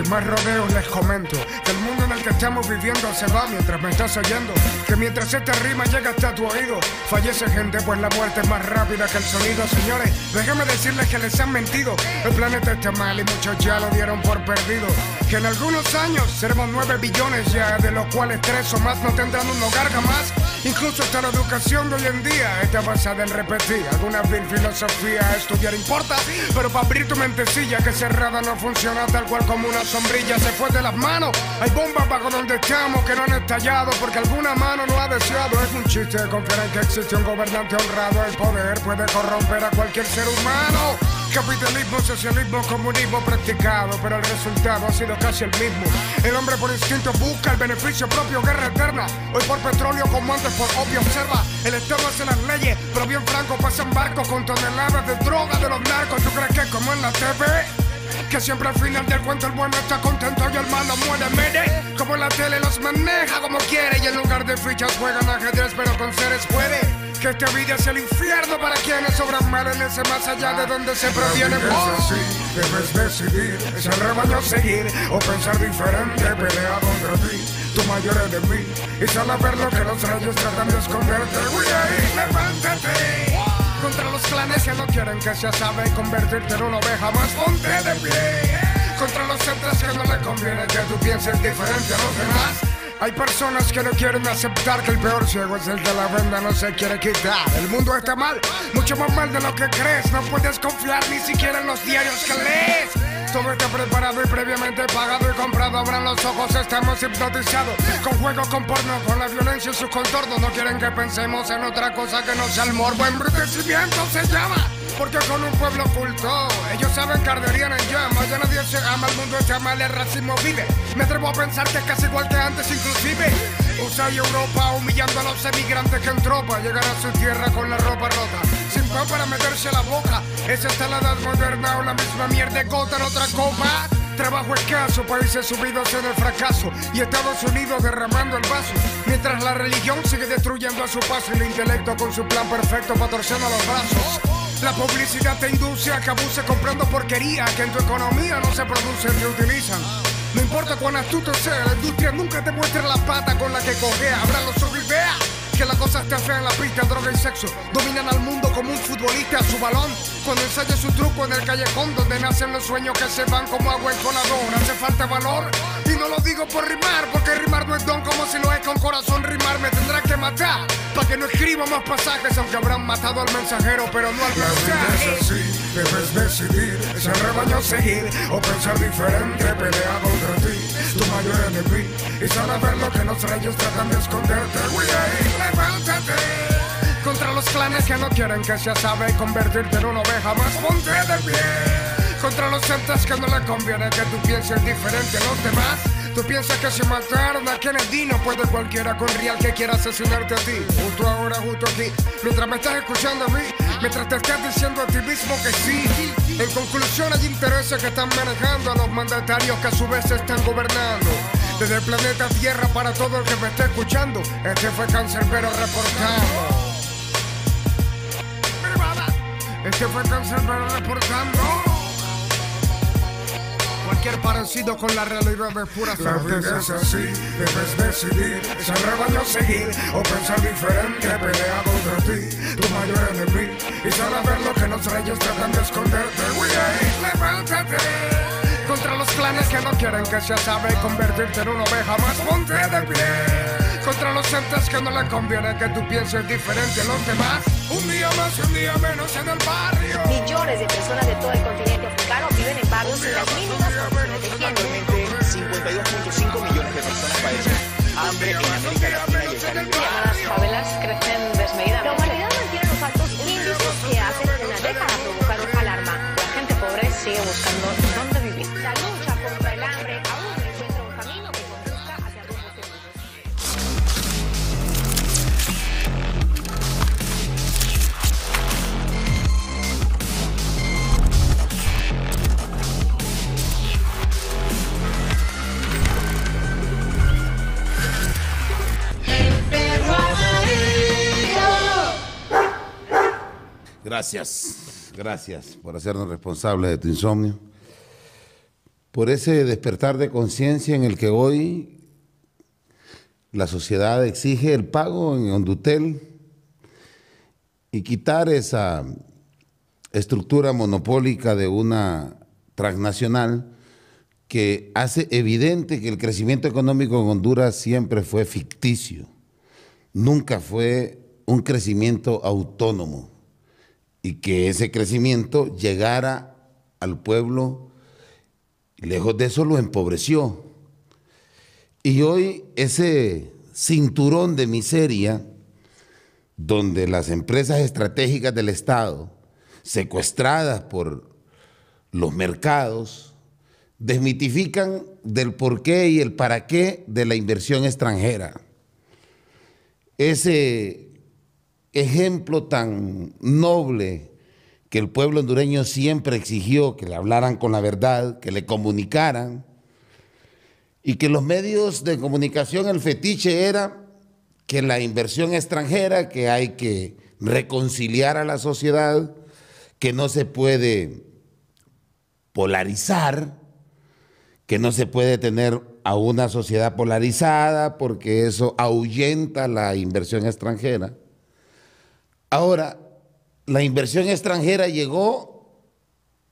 Sin más rodeos les comento que el mundo en el que estamos viviendo se va mientras me estás oyendo. Que mientras esta rima llega hasta tu oído, fallece gente pues la muerte es más rápida que el sonido. Señores, déjenme decirles que les han mentido. El planeta está mal y muchos ya lo dieron por perdido. Que en algunos años seremos 9 billones ya, de los cuales tres o más no tendrán un hogar jamás. Incluso hasta la educación de hoy en día está basada en repetir alguna vil filosofía. Estudiar importa, pero para abrir tu mentecilla que cerrada no funciona tal cual como una sombrilla. Se fue de las manos, hay bombas bajo donde estamos que no han estallado porque alguna mano no ha deseado. Es un chiste confiar en que existe un gobernante honrado. El poder puede corromper a cualquier ser humano. Capitalismo, socialismo, comunismo practicado, pero el resultado ha sido casi el mismo. El hombre por instinto busca el beneficio propio, guerra eterna. Hoy por petróleo, como antes por obvio observa. El Estado hace las leyes, pero bien franco pasan barcos con toneladas de droga de los narcos. ¿Tú crees que como en la TV? Que siempre al final del cuento el bueno está contento y el malo muere, mire Como la tele los maneja como quiere Y en lugar de fichas juegan ajedrez pero con seres puede que esta vida es el infierno para quienes sobran mal en ese más allá de donde se proviene. así oh. así, debes decidir, es el rebaño seguir o pensar diferente, pelea contra ti. Tu mayor mí, y a ver lo que los rayos tratan de esconderte. Ahí, levántate. Contra los clanes que no quieren que se sabe convertirte en una oveja más, ponte de pie. Contra los centros que no le conviene que tú pienses diferente a los demás. Hay personas que no quieren aceptar que el peor ciego es el de la venda, no se quiere quitar. El mundo está mal, mucho más mal de lo que crees. No puedes confiar ni siquiera en los diarios que lees. Todo está preparado y previamente pagado y comprado. Abran los ojos, estamos hipnotizados. Con juego, con porno, con la violencia y sus contornos. No quieren que pensemos en otra cosa que no sea el morbo. enriquecimiento se llama porque con un pueblo oculto. Ellos saben que arderían en llamas. Ya nadie se ama, el mundo se ama, el racismo vive. Me atrevo a pensar que es casi igual que antes, inclusive. USA y Europa humillando a los emigrantes que en tropa llegan a su tierra con la ropa rota. Sin pan para meterse la boca. Esa está la edad moderna, la misma mierda, gota en otra copa. Trabajo escaso, países subidos en el fracaso y Estados Unidos derramando el vaso. Mientras la religión sigue destruyendo a su paso y el intelecto con su plan perfecto para torcer los brazos. La publicidad te induce a que abuses comprando porquería que en tu economía no se producen ni utilizan. No importa cuán astuto sea, la industria nunca te muestra la pata con la que cogea. Abra los ojos que la cosa está fea en la pista, droga y sexo. Dominan al mundo como un futbolista a su balón. Cuando ensaya su truco en el callejón, donde nacen los sueños que se van como agua en colador. Hace falta valor. Y no lo digo por rimar, porque rimar no es don como si lo es con corazón. Rimar me tendrá que matar. Para que no escriba más pasajes, aunque habrán matado al mensajero, pero no al mensaje. es así, debes decidir. ese rebaño seguir o pensar diferente, pelea contra ti. Tu mayor enemigo y solo ver lo que los reyes tratan de esconderte, Wey Levántate contra los clanes que no quieren que se Y convertirte en una oveja más ponte de pie contra los sectas que no le conviene que tú pienses diferente a los demás Tú piensas que se mataron a Kennedy no puede cualquiera con real que quiera asesinarte a ti. Justo ahora, justo aquí, mientras me estás escuchando a mí, mientras te estás diciendo a ti mismo que sí. En conclusión, hay intereses que están manejando a los mandatarios que a su vez están gobernando. Desde el planeta Tierra para todo el que me esté escuchando, este fue pero reportando. Este fue pero reportando. Cualquier parecido con la realidad es pura La vida es así, debes decidir Si rebaño seguir o pensar diferente Pelea contra ti, tu mayor enemigo Y a ver lo que los reyes tratan de esconderte We levántate contra los clanes que no quieren que se sabe convertirte en una oveja más ponte de pie contra los entes que no le conviene que tú pienses diferente a los demás un día más y un día menos en el barrio millones de personas de todo el continente varios las mínimas de Actualmente, 52.5 millones de personas padecen hambre en América Latina y el Caribe. Gracias, gracias por hacernos responsables de tu insomnio, por ese despertar de conciencia en el que hoy la sociedad exige el pago en Hondutel y quitar esa estructura monopólica de una transnacional que hace evidente que el crecimiento económico en Honduras siempre fue ficticio, nunca fue un crecimiento autónomo y que ese crecimiento llegara al pueblo. Lejos de eso lo empobreció. Y hoy ese cinturón de miseria, donde las empresas estratégicas del Estado, secuestradas por los mercados, desmitifican del por qué y el para qué de la inversión extranjera. Ese ejemplo tan noble que el pueblo hondureño siempre exigió, que le hablaran con la verdad, que le comunicaran, y que los medios de comunicación, el fetiche era que la inversión extranjera, que hay que reconciliar a la sociedad, que no se puede polarizar, que no se puede tener a una sociedad polarizada porque eso ahuyenta la inversión extranjera. Ahora, la inversión extranjera llegó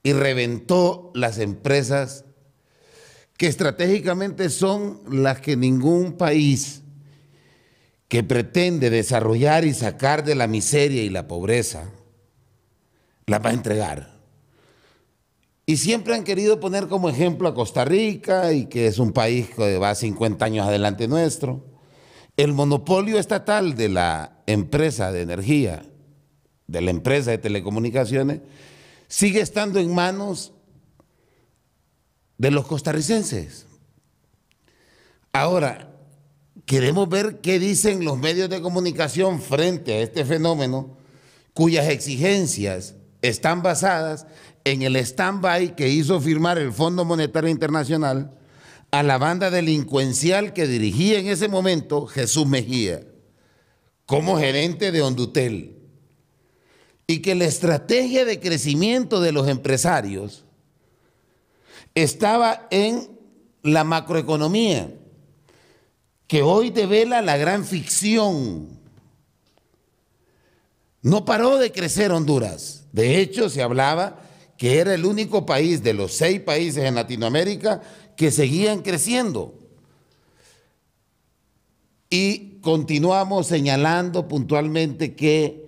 y reventó las empresas que estratégicamente son las que ningún país que pretende desarrollar y sacar de la miseria y la pobreza las va a entregar. Y siempre han querido poner como ejemplo a Costa Rica y que es un país que va 50 años adelante nuestro el monopolio estatal de la empresa de energía, de la empresa de telecomunicaciones, sigue estando en manos de los costarricenses. Ahora, queremos ver qué dicen los medios de comunicación frente a este fenómeno cuyas exigencias están basadas en el stand-by que hizo firmar el Fondo Monetario Internacional a la banda delincuencial que dirigía en ese momento Jesús Mejía como gerente de Hondutel. Y que la estrategia de crecimiento de los empresarios estaba en la macroeconomía, que hoy devela la gran ficción. No paró de crecer Honduras. De hecho, se hablaba que era el único país de los seis países en Latinoamérica que seguían creciendo. Y continuamos señalando puntualmente que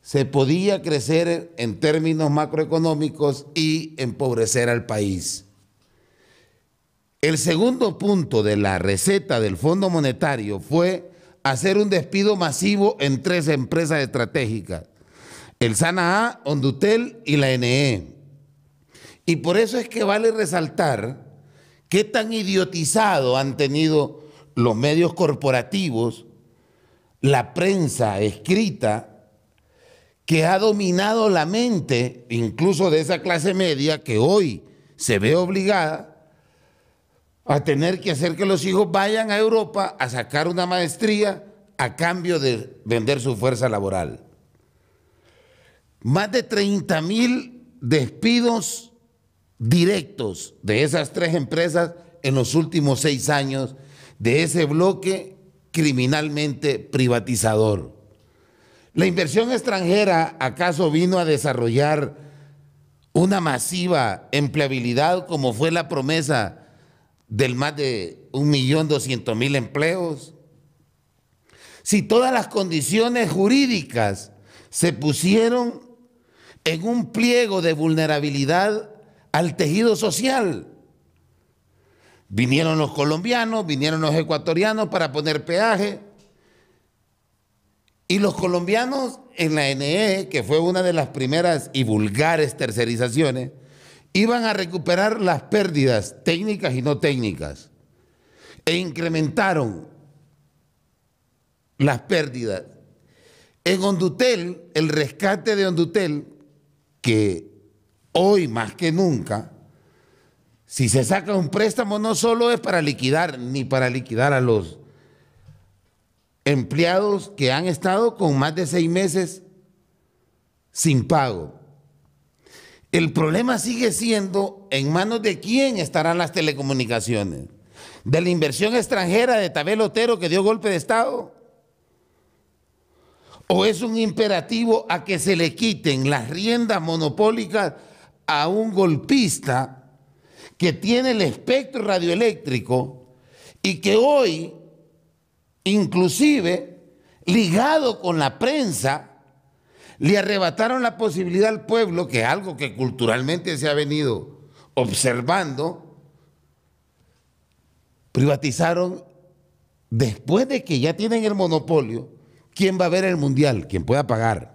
se podía crecer en términos macroeconómicos y empobrecer al país. El segundo punto de la receta del Fondo Monetario fue hacer un despido masivo en tres empresas estratégicas, el SANA A, Ondutel y la NE. E. Y por eso es que vale resaltar qué tan idiotizado han tenido los medios corporativos, la prensa escrita, que ha dominado la mente incluso de esa clase media que hoy se ve obligada a tener que hacer que los hijos vayan a Europa a sacar una maestría a cambio de vender su fuerza laboral. Más de 30 mil despidos directos de esas tres empresas en los últimos seis años de ese bloque criminalmente privatizador. La inversión extranjera acaso vino a desarrollar una masiva empleabilidad como fue la promesa del más de 1.200.000 empleos. Si todas las condiciones jurídicas se pusieron en un pliego de vulnerabilidad al tejido social. Vinieron los colombianos, vinieron los ecuatorianos para poner peaje. Y los colombianos en la NE, que fue una de las primeras y vulgares tercerizaciones, iban a recuperar las pérdidas técnicas y no técnicas. E incrementaron las pérdidas. En Ondutel, el rescate de Ondutel, que hoy más que nunca, si se saca un préstamo no solo es para liquidar, ni para liquidar a los empleados que han estado con más de seis meses sin pago. El problema sigue siendo en manos de quién estarán las telecomunicaciones. De la inversión extranjera de Tabel Otero que dio golpe de Estado. ¿O es un imperativo a que se le quiten las riendas monopólicas a un golpista que tiene el espectro radioeléctrico y que hoy, inclusive, ligado con la prensa, le arrebataron la posibilidad al pueblo, que es algo que culturalmente se ha venido observando, privatizaron después de que ya tienen el monopolio, ¿quién va a ver el mundial? ¿Quién pueda pagar?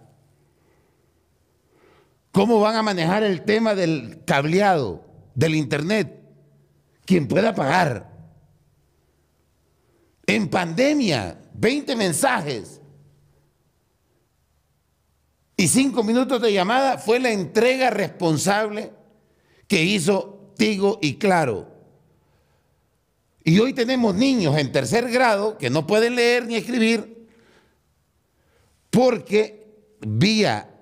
¿Cómo van a manejar el tema del cableado, del internet? Quien pueda pagar. En pandemia, 20 mensajes y 5 minutos de llamada fue la entrega responsable que hizo Tigo y Claro. Y hoy tenemos niños en tercer grado que no pueden leer ni escribir porque vía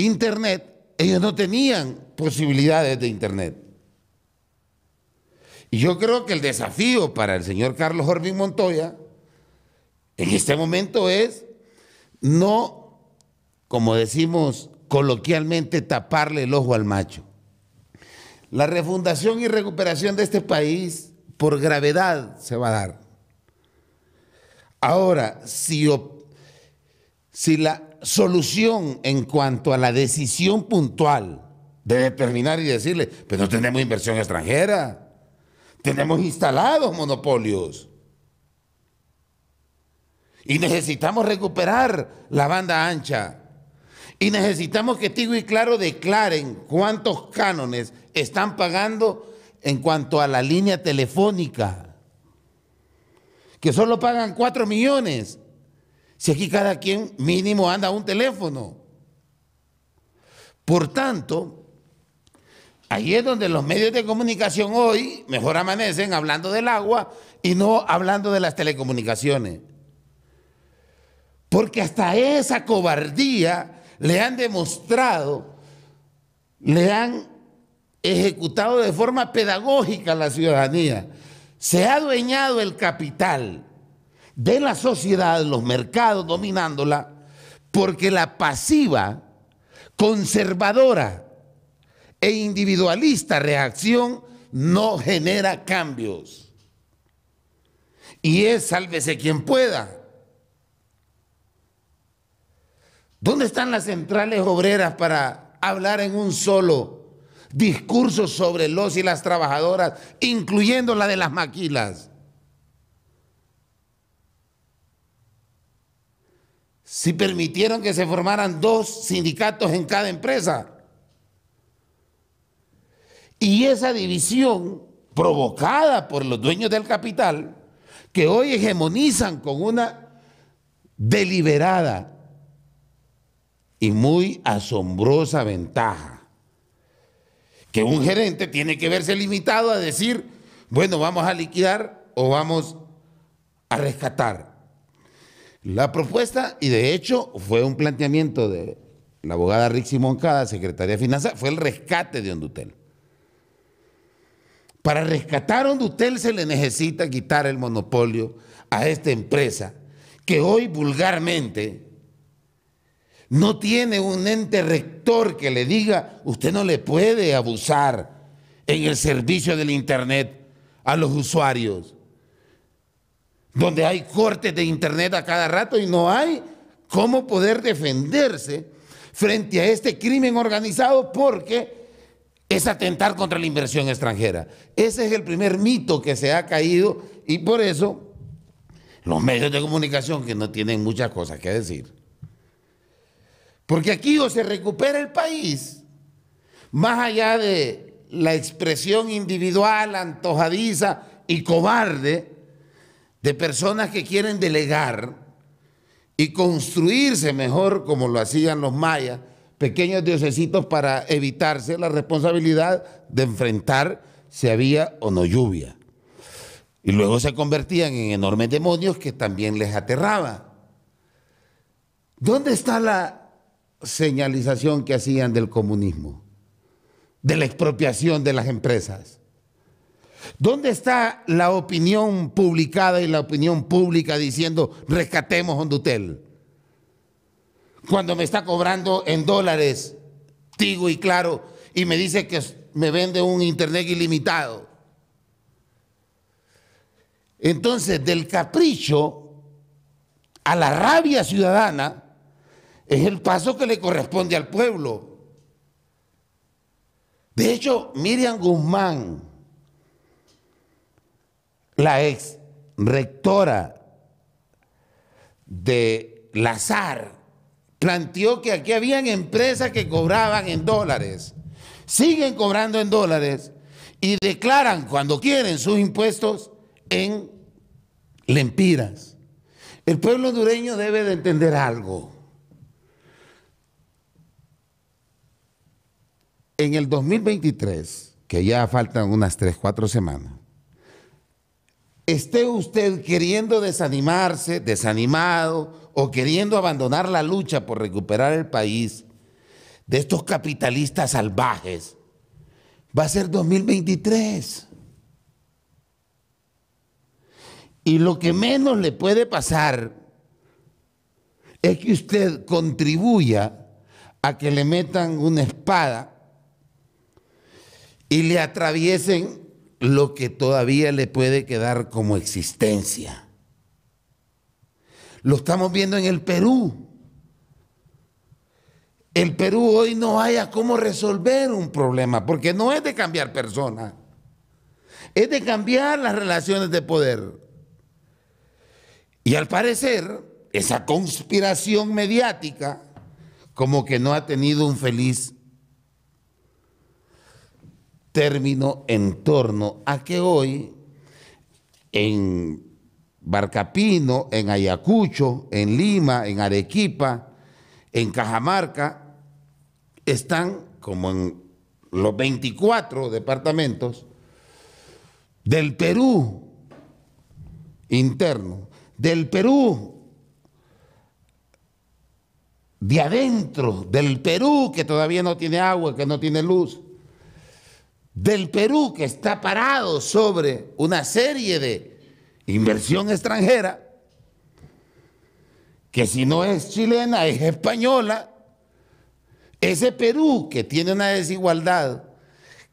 internet, ellos no tenían posibilidades de internet. Y yo creo que el desafío para el señor Carlos Orvin Montoya en este momento es no, como decimos coloquialmente, taparle el ojo al macho. La refundación y recuperación de este país por gravedad se va a dar. Ahora, si, si la solución en cuanto a la decisión puntual de determinar y decirle, pero pues no tenemos inversión extranjera, tenemos instalados monopolios y necesitamos recuperar la banda ancha. Y necesitamos que Tigo y Claro declaren cuántos cánones están pagando en cuanto a la línea telefónica. Que solo pagan 4 millones si aquí cada quien mínimo anda un teléfono. Por tanto, ahí es donde los medios de comunicación hoy mejor amanecen hablando del agua y no hablando de las telecomunicaciones. Porque hasta esa cobardía le han demostrado, le han ejecutado de forma pedagógica a la ciudadanía. Se ha adueñado el capital de la sociedad, los mercados dominándola, porque la pasiva, conservadora e individualista reacción no genera cambios. Y es sálvese quien pueda. ¿Dónde están las centrales obreras para hablar en un solo discurso sobre los y las trabajadoras, incluyendo la de las maquilas? si permitieron que se formaran dos sindicatos en cada empresa. Y esa división provocada por los dueños del capital, que hoy hegemonizan con una deliberada y muy asombrosa ventaja, que un gerente tiene que verse limitado a decir, bueno, vamos a liquidar o vamos a rescatar la propuesta, y de hecho fue un planteamiento de la abogada Rixi Moncada, secretaria de Finanzas, fue el rescate de Hondutel. Para rescatar Ondutel se le necesita quitar el monopolio a esta empresa que hoy vulgarmente no tiene un ente rector que le diga, usted no le puede abusar en el servicio del Internet a los usuarios donde hay cortes de internet a cada rato y no hay cómo poder defenderse frente a este crimen organizado porque es atentar contra la inversión extranjera. Ese es el primer mito que se ha caído y por eso los medios de comunicación que no tienen muchas cosas que decir. Porque aquí o se recupera el país, más allá de la expresión individual, antojadiza y cobarde de personas que quieren delegar y construirse mejor como lo hacían los mayas, pequeños diocesitos para evitarse la responsabilidad de enfrentar si había o no lluvia. Y luego se convertían en enormes demonios que también les aterraba. ¿Dónde está la señalización que hacían del comunismo? De la expropiación de las empresas ¿Dónde está la opinión publicada y la opinión pública diciendo rescatemos Hondutel? Cuando me está cobrando en dólares, tigo y claro, y me dice que me vende un internet ilimitado. Entonces, del capricho a la rabia ciudadana es el paso que le corresponde al pueblo. De hecho, Miriam Guzmán, la ex rectora de Lazar planteó que aquí habían empresas que cobraban en dólares, siguen cobrando en dólares y declaran cuando quieren sus impuestos en lempiras. El pueblo hondureño debe de entender algo. En el 2023, que ya faltan unas tres, cuatro semanas, esté usted queriendo desanimarse, desanimado o queriendo abandonar la lucha por recuperar el país de estos capitalistas salvajes, va a ser 2023. Y lo que menos le puede pasar es que usted contribuya a que le metan una espada y le atraviesen lo que todavía le puede quedar como existencia. Lo estamos viendo en el Perú. El Perú hoy no haya cómo resolver un problema, porque no es de cambiar personas, es de cambiar las relaciones de poder. Y al parecer, esa conspiración mediática como que no ha tenido un feliz término en torno a que hoy en Barcapino, en Ayacucho, en Lima, en Arequipa, en Cajamarca, están como en los 24 departamentos del Perú interno, del Perú de adentro, del Perú que todavía no tiene agua, que no tiene luz del Perú que está parado sobre una serie de inversión extranjera, que si no es chilena, es española, ese Perú que tiene una desigualdad,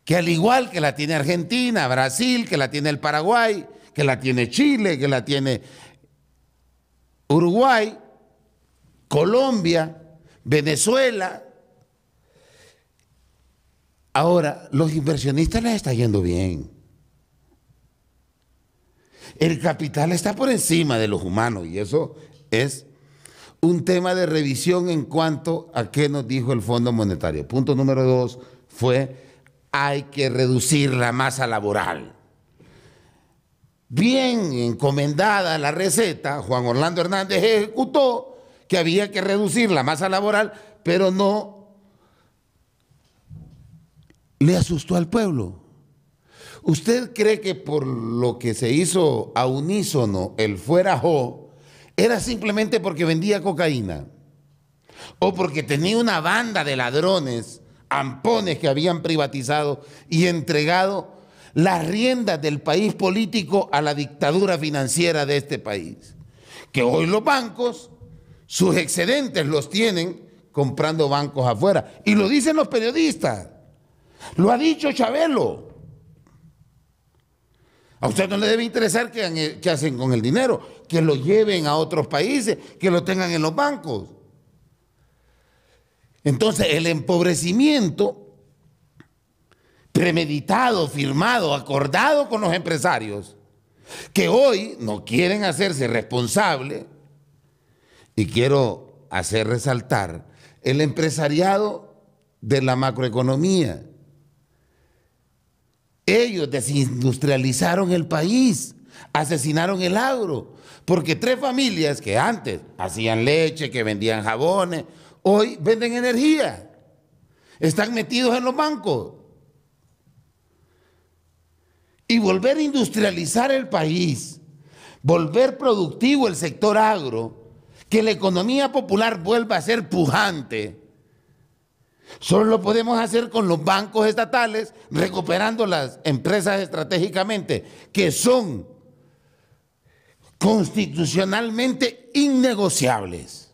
que al igual que la tiene Argentina, Brasil, que la tiene el Paraguay, que la tiene Chile, que la tiene Uruguay, Colombia, Venezuela, Ahora, los inversionistas les está yendo bien. El capital está por encima de los humanos y eso es un tema de revisión en cuanto a qué nos dijo el Fondo Monetario. Punto número dos fue, hay que reducir la masa laboral. Bien encomendada la receta, Juan Orlando Hernández ejecutó que había que reducir la masa laboral, pero no le asustó al pueblo. ¿Usted cree que por lo que se hizo a unísono el fuera Jo era simplemente porque vendía cocaína? ¿O porque tenía una banda de ladrones, ampones que habían privatizado y entregado las riendas del país político a la dictadura financiera de este país? Que hoy los bancos, sus excedentes los tienen comprando bancos afuera. Y lo dicen los periodistas. Lo ha dicho Chabelo. A usted no le debe interesar qué, qué hacen con el dinero, que lo lleven a otros países, que lo tengan en los bancos. Entonces, el empobrecimiento premeditado, firmado, acordado con los empresarios, que hoy no quieren hacerse responsable, y quiero hacer resaltar el empresariado de la macroeconomía, ellos desindustrializaron el país, asesinaron el agro, porque tres familias que antes hacían leche, que vendían jabones, hoy venden energía. Están metidos en los bancos. Y volver a industrializar el país, volver productivo el sector agro, que la economía popular vuelva a ser pujante Solo lo podemos hacer con los bancos estatales, recuperando las empresas estratégicamente, que son constitucionalmente innegociables.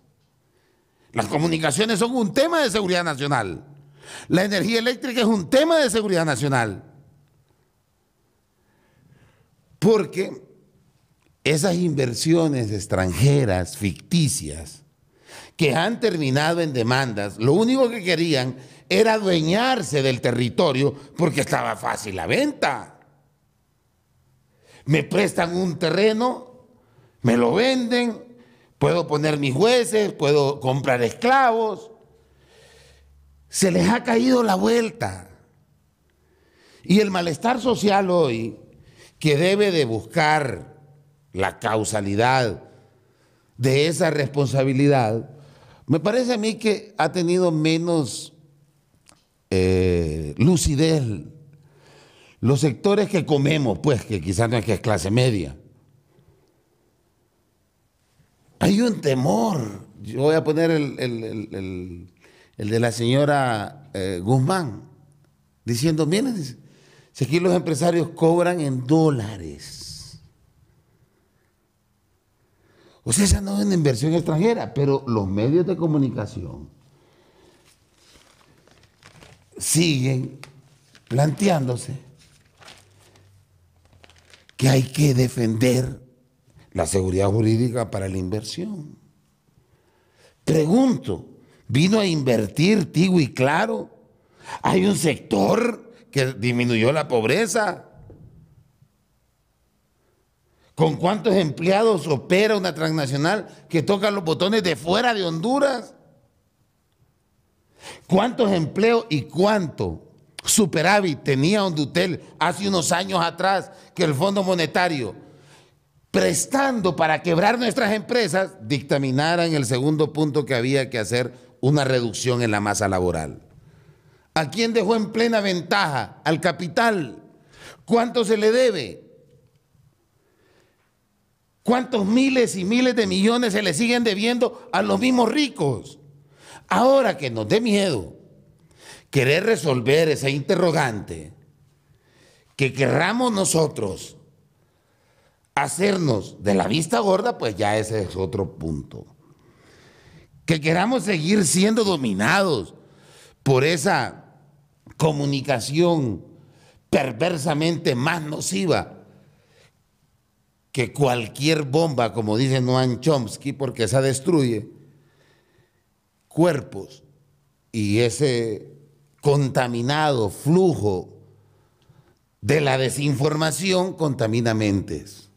Las comunicaciones son un tema de seguridad nacional. La energía eléctrica es un tema de seguridad nacional. Porque esas inversiones extranjeras ficticias que han terminado en demandas, lo único que querían era adueñarse del territorio porque estaba fácil la venta. Me prestan un terreno, me lo venden, puedo poner mis jueces, puedo comprar esclavos. Se les ha caído la vuelta. Y el malestar social hoy, que debe de buscar la causalidad de esa responsabilidad, me parece a mí que ha tenido menos eh, lucidez los sectores que comemos, pues, que quizás no es que es clase media. Hay un temor. Yo voy a poner el, de la señora eh, Guzmán, diciendo, miren, si aquí los empresarios cobran en dólares, O sea, esa no es una inversión extranjera, pero los medios de comunicación siguen planteándose que hay que defender la seguridad jurídica para la inversión. Pregunto, ¿vino a invertir Tigo y Claro? Hay un sector que disminuyó la pobreza. ¿Con cuántos empleados opera una transnacional que toca los botones de fuera de Honduras? ¿Cuántos empleos y cuánto superávit tenía Hondutel hace unos años atrás que el Fondo Monetario, prestando para quebrar nuestras empresas, dictaminara en el segundo punto que había que hacer una reducción en la masa laboral? ¿A quién dejó en plena ventaja? Al capital. ¿Cuánto se le debe? ¿Cuántos miles y miles de millones se le siguen debiendo a los mismos ricos? Ahora que nos dé miedo querer resolver ese interrogante, que querramos nosotros hacernos de la vista gorda, pues ya ese es otro punto. Que queramos seguir siendo dominados por esa comunicación perversamente más nociva que cualquier bomba, como dice Noam Chomsky, porque esa destruye cuerpos y ese contaminado flujo de la desinformación contamina mentes.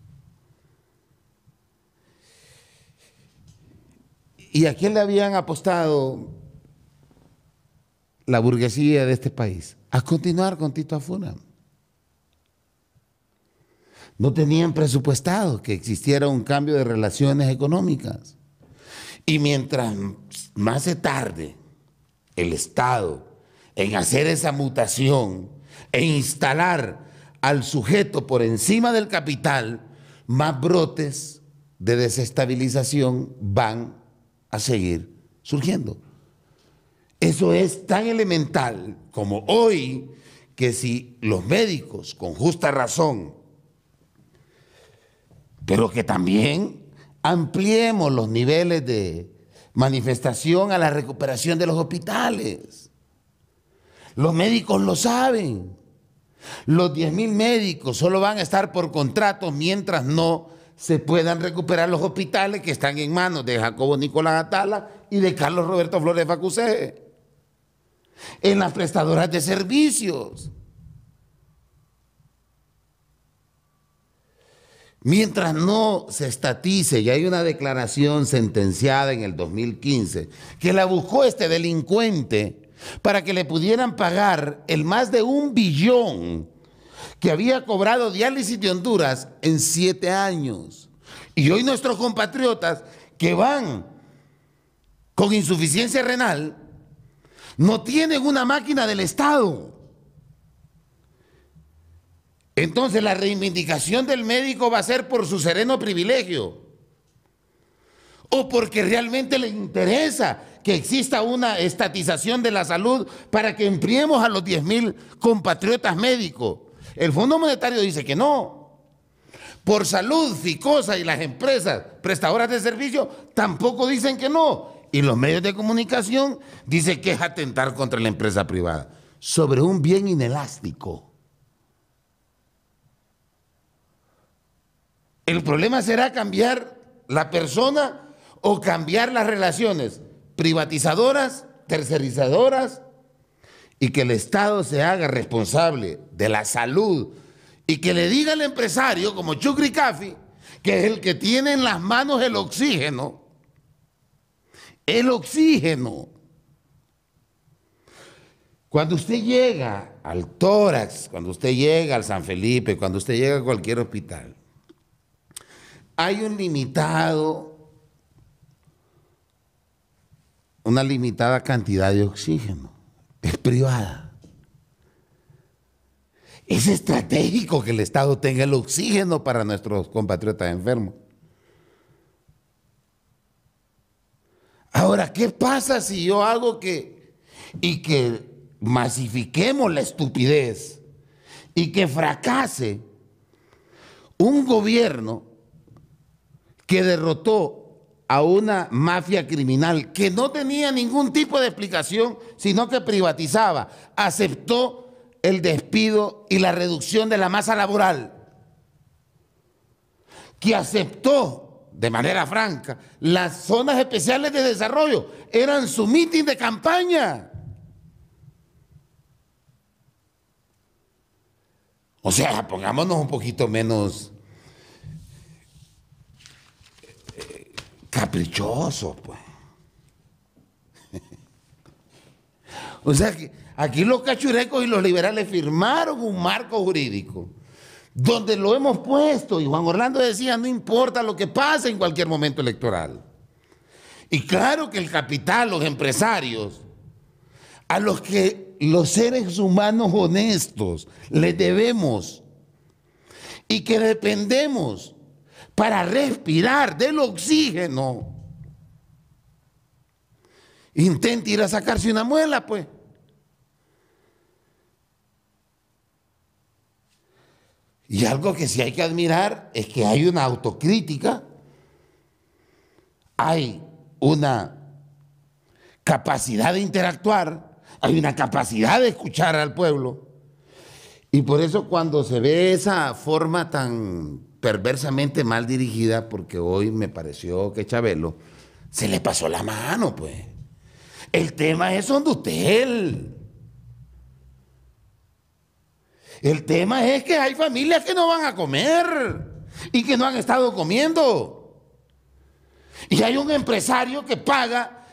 ¿Y a quién le habían apostado la burguesía de este país? A continuar con Tito Afunam no tenían presupuestado que existiera un cambio de relaciones económicas. Y mientras más se tarde el Estado en hacer esa mutación, e instalar al sujeto por encima del capital, más brotes de desestabilización van a seguir surgiendo. Eso es tan elemental como hoy que si los médicos, con justa razón, pero que también ampliemos los niveles de manifestación a la recuperación de los hospitales. Los médicos lo saben. Los 10.000 médicos solo van a estar por contrato mientras no se puedan recuperar los hospitales que están en manos de Jacobo Nicolás Atala y de Carlos Roberto Flores Facuse. En las prestadoras de servicios Mientras no se estatice, y hay una declaración sentenciada en el 2015, que la buscó este delincuente para que le pudieran pagar el más de un billón que había cobrado Diálisis de Honduras en siete años. Y hoy nuestros compatriotas que van con insuficiencia renal no tienen una máquina del Estado. Entonces la reivindicación del médico va a ser por su sereno privilegio o porque realmente le interesa que exista una estatización de la salud para que empriemos a los 10 mil compatriotas médicos. El Fondo Monetario dice que no. Por salud, FICOSA y las empresas prestadoras de servicios tampoco dicen que no. Y los medios de comunicación dicen que es atentar contra la empresa privada sobre un bien inelástico. El problema será cambiar la persona o cambiar las relaciones privatizadoras, tercerizadoras, y que el Estado se haga responsable de la salud y que le diga al empresario, como Chucri Cafi, que es el que tiene en las manos el oxígeno, el oxígeno. Cuando usted llega al tórax, cuando usted llega al San Felipe, cuando usted llega a cualquier hospital, hay un limitado, una limitada cantidad de oxígeno. Es privada. Es estratégico que el Estado tenga el oxígeno para nuestros compatriotas enfermos. Ahora, ¿qué pasa si yo hago que y que masifiquemos la estupidez y que fracase un gobierno que derrotó a una mafia criminal que no tenía ningún tipo de explicación, sino que privatizaba, aceptó el despido y la reducción de la masa laboral, que aceptó de manera franca las zonas especiales de desarrollo, eran su mitin de campaña. O sea, pongámonos un poquito menos pues. o sea que aquí los cachurecos y los liberales firmaron un marco jurídico donde lo hemos puesto. Y Juan Orlando decía, no importa lo que pase en cualquier momento electoral. Y claro que el capital, los empresarios, a los que los seres humanos honestos les debemos y que dependemos para respirar, del oxígeno. Intente ir a sacarse una muela, pues. Y algo que sí hay que admirar es que hay una autocrítica, hay una capacidad de interactuar, hay una capacidad de escuchar al pueblo. Y por eso cuando se ve esa forma tan perversamente mal dirigida, porque hoy me pareció que Chabelo se le pasó la mano, pues. El tema es donde usted. El tema es que hay familias que no van a comer y que no han estado comiendo. Y hay un empresario que paga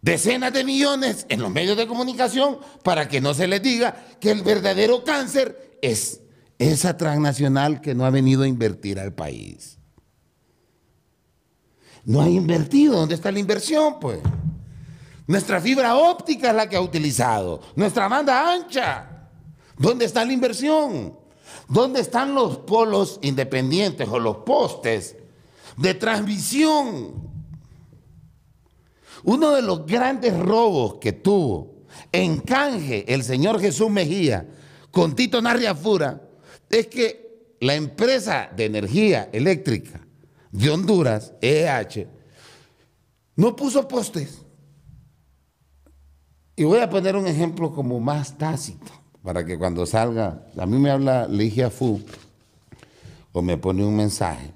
decenas de millones en los medios de comunicación para que no se les diga que el verdadero cáncer es esa transnacional que no ha venido a invertir al país. No ha invertido. ¿Dónde está la inversión, pues? Nuestra fibra óptica es la que ha utilizado. Nuestra banda ancha. ¿Dónde está la inversión? ¿Dónde están los polos independientes o los postes de transmisión? Uno de los grandes robos que tuvo en canje el señor Jesús Mejía con Tito Fura es que la empresa de energía eléctrica de Honduras, EH, no puso postes. Y voy a poner un ejemplo como más tácito, para que cuando salga, a mí me habla Ligia Fu, o me pone un mensaje,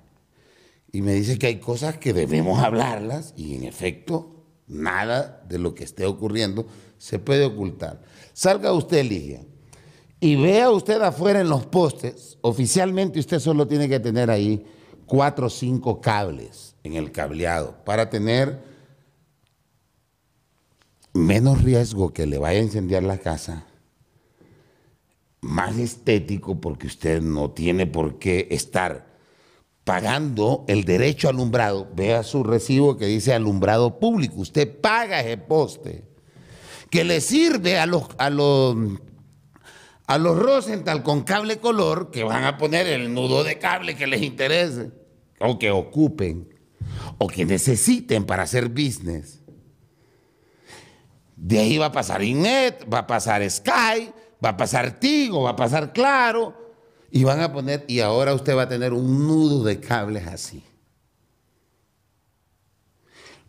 y me dice que hay cosas que debemos hablarlas, y en efecto, nada de lo que esté ocurriendo se puede ocultar. Salga usted, Ligia, y vea usted afuera en los postes, oficialmente usted solo tiene que tener ahí cuatro o cinco cables en el cableado para tener menos riesgo que le vaya a incendiar la casa, más estético porque usted no tiene por qué estar pagando el derecho alumbrado. Vea su recibo que dice alumbrado público. Usted paga ese poste que le sirve a los, a los a los Rosenthal con cable color que van a poner el nudo de cable que les interese, o que ocupen, o que necesiten para hacer business. De ahí va a pasar Inet, va a pasar Sky, va a pasar Tigo, va a pasar Claro, y van a poner, y ahora usted va a tener un nudo de cables así.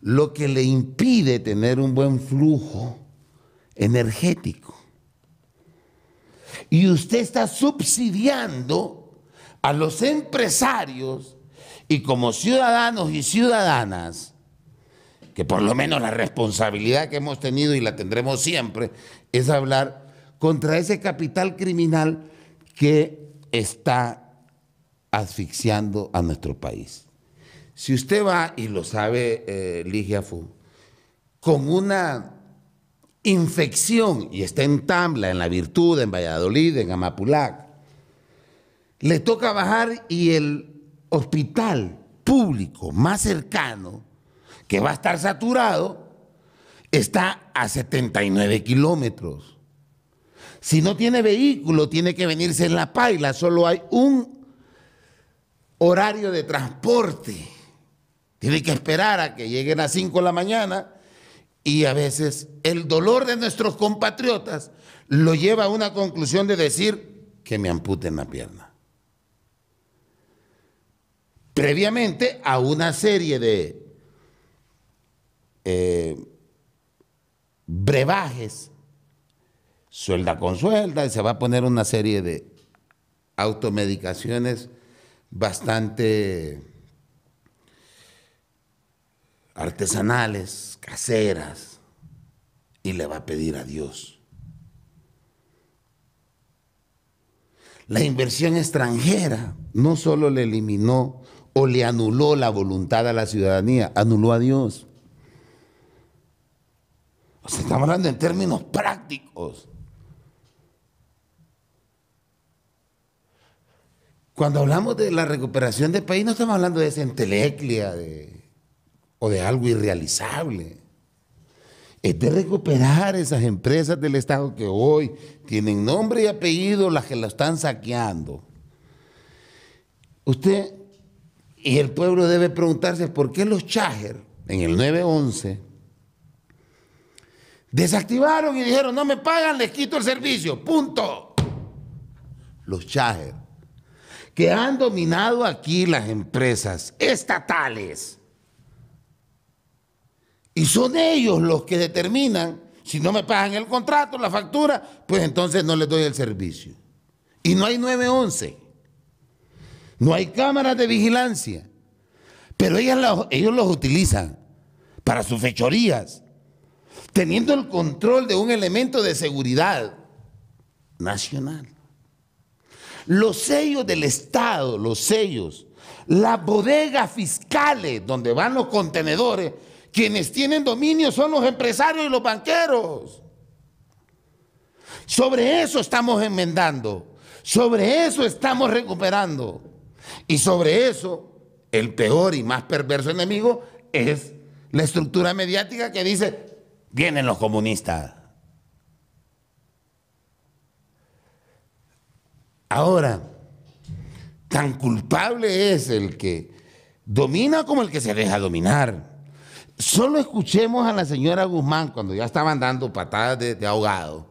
Lo que le impide tener un buen flujo energético. Y usted está subsidiando a los empresarios y como ciudadanos y ciudadanas, que por lo menos la responsabilidad que hemos tenido y la tendremos siempre, es hablar contra ese capital criminal que está asfixiando a nuestro país. Si usted va, y lo sabe eh, Ligia Fu, con una infección, y está en Tambla, en La Virtud, en Valladolid, en Amapulac, le toca bajar y el hospital público más cercano, que va a estar saturado, está a 79 kilómetros. Si no tiene vehículo, tiene que venirse en la paila, solo hay un horario de transporte. Tiene que esperar a que lleguen a 5 de la mañana y a veces el dolor de nuestros compatriotas lo lleva a una conclusión de decir que me amputen la pierna. Previamente a una serie de eh, brebajes, suelda con suelda, y se va a poner una serie de automedicaciones bastante artesanales, caseras, y le va a pedir a Dios. La inversión extranjera no solo le eliminó o le anuló la voluntad a la ciudadanía, anuló a Dios. O sea, estamos hablando en términos prácticos. Cuando hablamos de la recuperación del país, no estamos hablando de centeleclia, de o de algo irrealizable. Es de recuperar esas empresas del Estado que hoy tienen nombre y apellido las que las están saqueando. Usted y el pueblo debe preguntarse por qué los Cháger en el 911 desactivaron y dijeron, no me pagan, les quito el servicio, punto. Los Cháger, que han dominado aquí las empresas estatales y son ellos los que determinan, si no me pagan el contrato, la factura, pues entonces no les doy el servicio. Y no hay 911. No hay cámaras de vigilancia. Pero ellos los utilizan para sus fechorías, teniendo el control de un elemento de seguridad nacional. Los sellos del Estado, los sellos, las bodegas fiscales donde van los contenedores, quienes tienen dominio son los empresarios y los banqueros. Sobre eso estamos enmendando, sobre eso estamos recuperando. Y sobre eso, el peor y más perverso enemigo es la estructura mediática que dice, vienen los comunistas. Ahora, tan culpable es el que domina como el que se deja dominar. Solo escuchemos a la señora Guzmán cuando ya estaban dando patadas de, ahogado,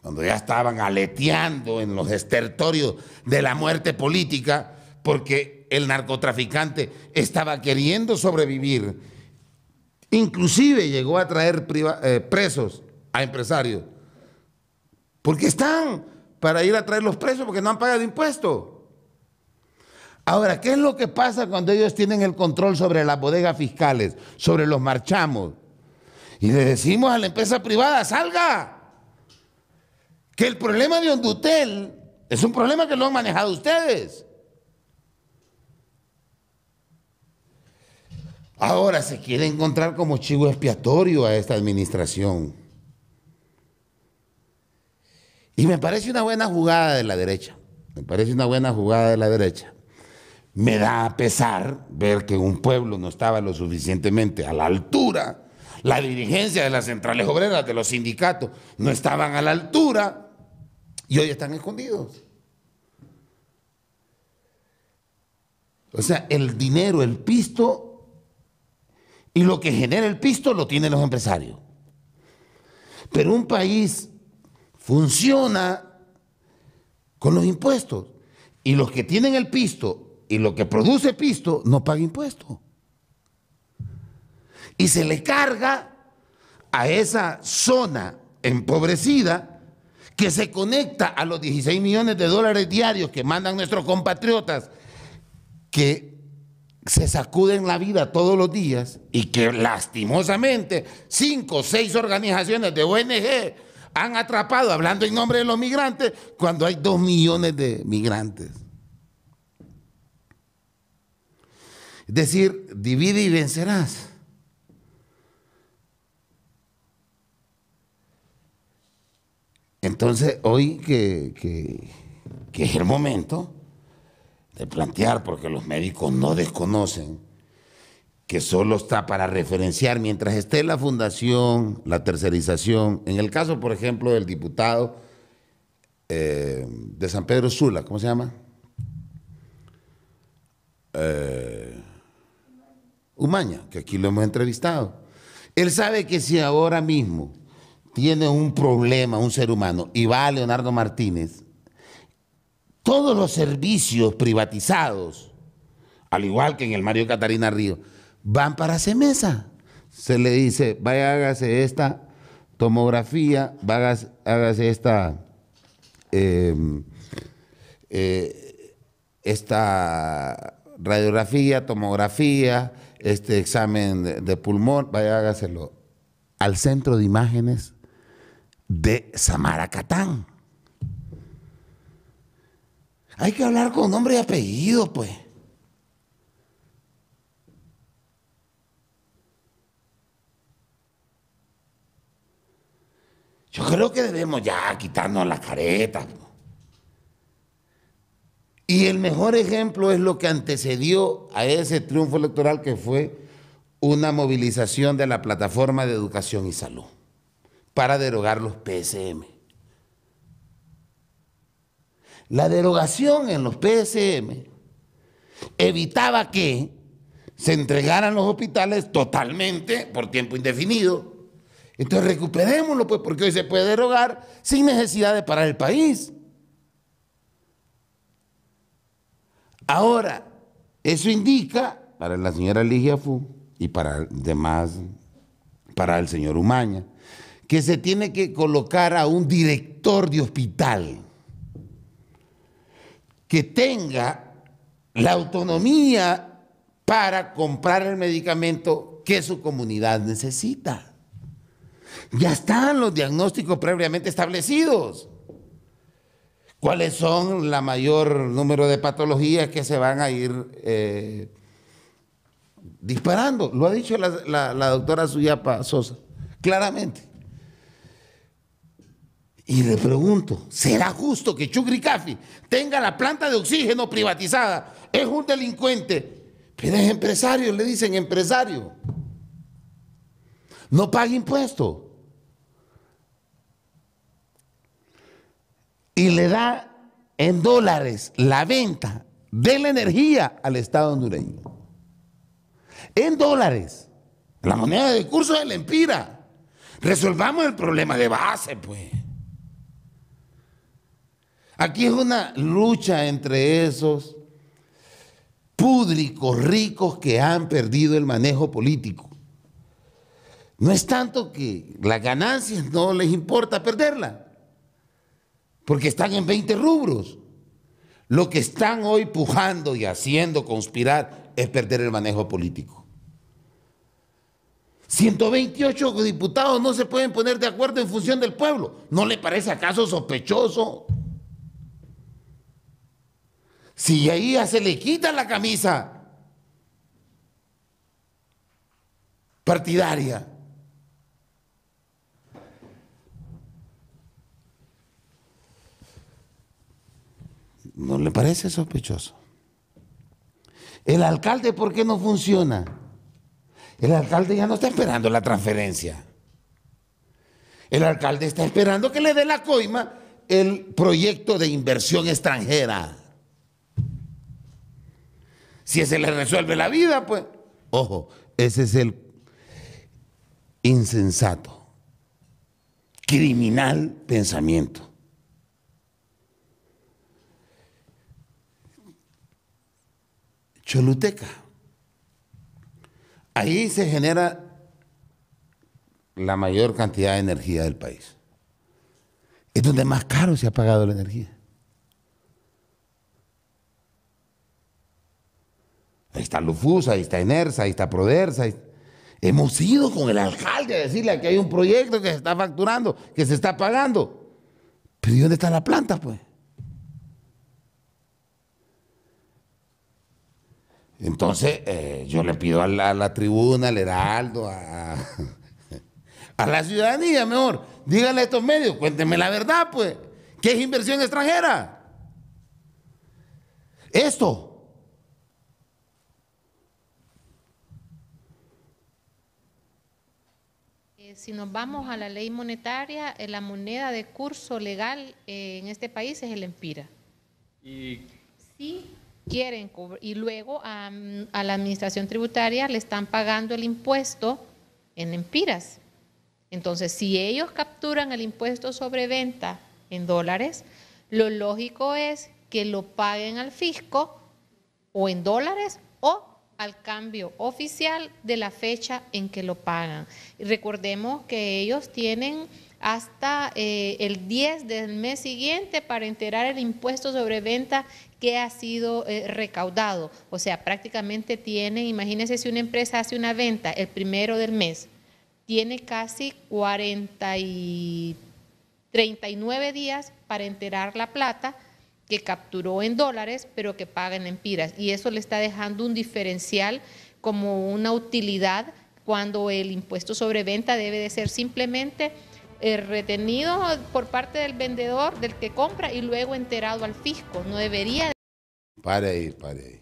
cuando ya estaban aleteando en los estertorios de la muerte política, porque el narcotraficante estaba queriendo sobrevivir. Inclusive llegó a traer eh, presos a empresarios. Porque están para ir a traer los presos porque no han pagado impuestos. Ahora, ¿qué es lo que pasa cuando ellos tienen el control sobre las bodegas fiscales, sobre los marchamos? Y le decimos a la empresa privada, salga. Que el problema de Hondutel es un problema que lo han manejado ustedes. Ahora se quiere encontrar como chivo expiatorio a esta administración. Y me parece una buena jugada de la derecha. Me parece una buena jugada de la derecha me da pesar ver que un pueblo no estaba lo suficientemente a la altura, la dirigencia de las centrales obreras, de los sindicatos, no estaban a la altura y hoy están escondidos. O sea, el dinero, el pisto y lo que genera el pisto lo tienen los empresarios. Pero un país funciona con los impuestos. Y los que tienen el pisto y lo que produce pisto no paga impuesto. Y se le carga a esa zona empobrecida que se conecta a los 16 millones de dólares diarios que mandan nuestros compatriotas, que se sacuden la vida todos los días y que lastimosamente cinco o seis organizaciones de ONG han atrapado hablando en nombre de los migrantes cuando hay dos millones de migrantes. Es decir, divide y vencerás. Entonces, hoy que, es el momento de plantear, porque los médicos no desconocen, que solo está para referenciar, mientras esté la fundación, la tercerización, en el caso, por ejemplo, del diputado eh, de San Pedro Sula, ¿cómo se llama? Eh, Umaña, que aquí lo hemos entrevistado. Él sabe que si ahora mismo tiene un problema un ser humano y va a Leonardo Martínez, todos los servicios privatizados, al igual que en el Mario Catarina Río, van para Semesa. Se le dice, vaya, hágase esta tomografía, hágase esta, em, eh, esta radiografía, tomografía, este examen de, pulmón, vaya, hágaselo al centro de imágenes de Samaracatán. Hay que hablar con nombre y apellido, pues. Yo creo que debemos ya quitarnos las caretas. Pues. Y el mejor ejemplo es lo que antecedió a ese triunfo electoral que fue una movilización de la plataforma de educación y salud para derogar los PSM. La derogación en los PSM evitaba que se entregaran los hospitales totalmente por tiempo indefinido. Entonces recuperémoslo, pues, porque hoy se puede derogar sin necesidad de parar el país. Ahora, eso indica para la señora Ligia Fu y para demás, para el señor Umaña, que se tiene que colocar a un director de hospital que tenga la autonomía para comprar el medicamento que su comunidad necesita. Ya están los diagnósticos previamente establecidos cuáles son la mayor número de patologías que se van a ir eh, disparando. Lo ha dicho la, doctora Suyapa Sosa, claramente. Y le pregunto, ¿será justo que Chugri tenga la planta de oxígeno privatizada? Es un delincuente, pero es empresario, le dicen empresario. No paga impuestos. y le da en dólares la venta de la energía al Estado hondureño. En dólares, la moneda de curso de la empira. Resolvamos el problema de base, pues. Aquí es una lucha entre esos públicos ricos que han perdido el manejo político. No es tanto que las ganancias no les importa perderla porque están en 20 rubros. Lo que están hoy pujando y haciendo conspirar es perder el manejo político. 128 diputados no se pueden poner de acuerdo en función del pueblo. ¿No le parece acaso sospechoso? Si ahí ya se le quita la camisa partidaria ¿No le parece sospechoso? El alcalde, ¿por qué no funciona? El alcalde ya no está esperando la transferencia. El alcalde está esperando que le dé la coima el proyecto de inversión extranjera. Si ese le resuelve la vida, pues, ojo, ese es el insensato, criminal pensamiento. choluteca. Ahí se genera la mayor cantidad de energía del país. Es donde más caro se ha pagado la energía. Ahí está Lufusa, ahí está Inersa, ahí está Prodersa. Hemos ido con el alcalde a decirle que hay un proyecto que se está facturando, que se está pagando. Pero ¿y dónde está la planta, pues? Entonces, eh, yo le pido a la, tribuna, al Heraldo, a, a la ciudadanía, mejor, díganle a estos medios, cuéntenme la verdad, pues, ¿qué es inversión extranjera? Esto. Eh, si nos vamos a la ley monetaria, eh, la moneda de curso legal en este país es el empira. Y sí, quieren y luego a, la administración tributaria le están pagando el impuesto en empiras. Entonces, si ellos capturan el impuesto sobre venta en dólares, lo lógico es que lo paguen al fisco o en dólares o al cambio oficial de la fecha en que lo pagan. recordemos que ellos tienen hasta eh, el 10 del mes siguiente para enterar el impuesto sobre venta que ha sido eh, recaudado. O sea, prácticamente tiene, imagínense si una empresa hace una venta el primero del mes, tiene casi 40 y 39 días para enterar la plata que capturó en dólares, pero que pagan en piras. Y eso le está dejando un diferencial como una utilidad cuando el impuesto sobre venta debe de ser simplemente eh, retenido por parte del vendedor, del que compra, y luego enterado al fisco. No debería. Pare ahí, pare ahí.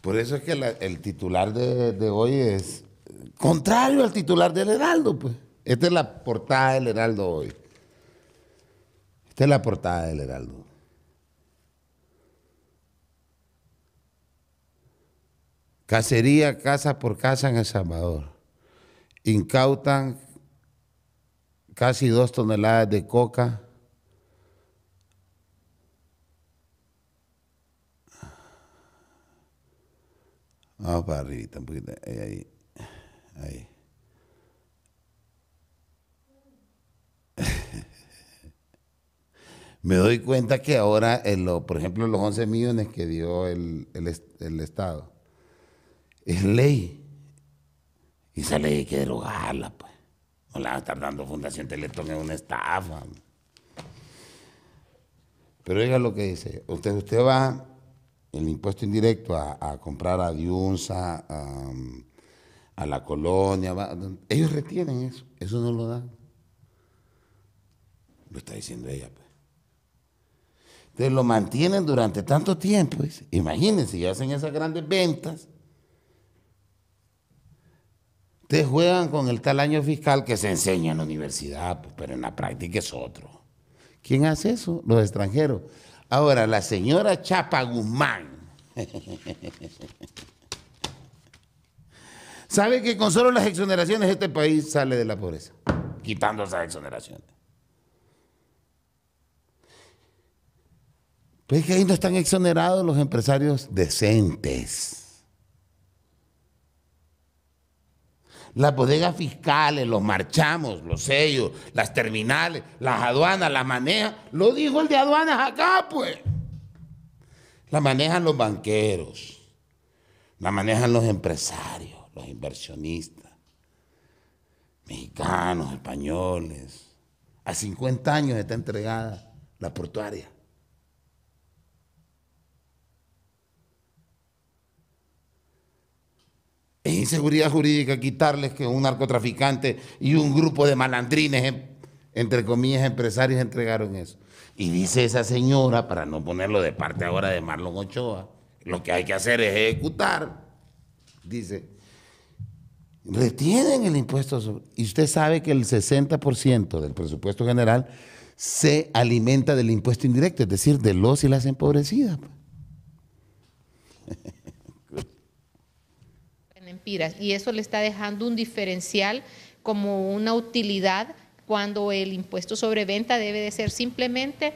Por eso es que el titular de, de, hoy es contrario al titular del Heraldo, pues. Esta es la portada del Heraldo hoy. Esta es la portada del Heraldo. Cacería casa por casa en El Salvador incautan casi dos toneladas de coca. Vamos para arriba un poquito. Ahí, ahí. Me doy cuenta que ahora, por ejemplo, los 11 millones que dio el, el, el Estado, es ley. Y sale hay que derogarla, pues. O la estar dando Fundación Teletón es una estafa. Pero oiga lo que dice. Usted, usted va el impuesto indirecto a, comprar a Diunza, a, la colonia. ellos retienen eso. Eso no lo dan. Lo está diciendo ella, pues. Entonces lo mantienen durante tanto tiempo. Pues. Imagínense, y hacen esas grandes ventas Ustedes juegan con el tal año fiscal que se enseña en la universidad, pues, pero en la práctica es otro. ¿Quién hace eso? Los extranjeros. Ahora, la señora Chapa Guzmán. ¿Sabe que con solo las exoneraciones este país sale de la pobreza? Quitando esas exoneraciones. Pues es que ahí no están exonerados los empresarios decentes. las bodegas fiscales, los marchamos, los sellos, las terminales, las aduanas, las maneja. Lo dijo el de aduanas acá, pues. La manejan los banqueros, la manejan los empresarios, los inversionistas, mexicanos, españoles. A 50 años está entregada la portuaria. inseguridad jurídica, quitarles que un narcotraficante y un grupo de malandrines, em, entre comillas, empresarios entregaron eso. Y dice esa señora, para no ponerlo de parte ahora de Marlon Ochoa, lo que hay que hacer es ejecutar. Dice, retienen el impuesto Y usted sabe que el 60% del presupuesto general se alimenta del impuesto indirecto, es decir, de los y las empobrecidas. Pues y eso le está dejando un diferencial como una utilidad cuando el impuesto sobre venta debe de ser simplemente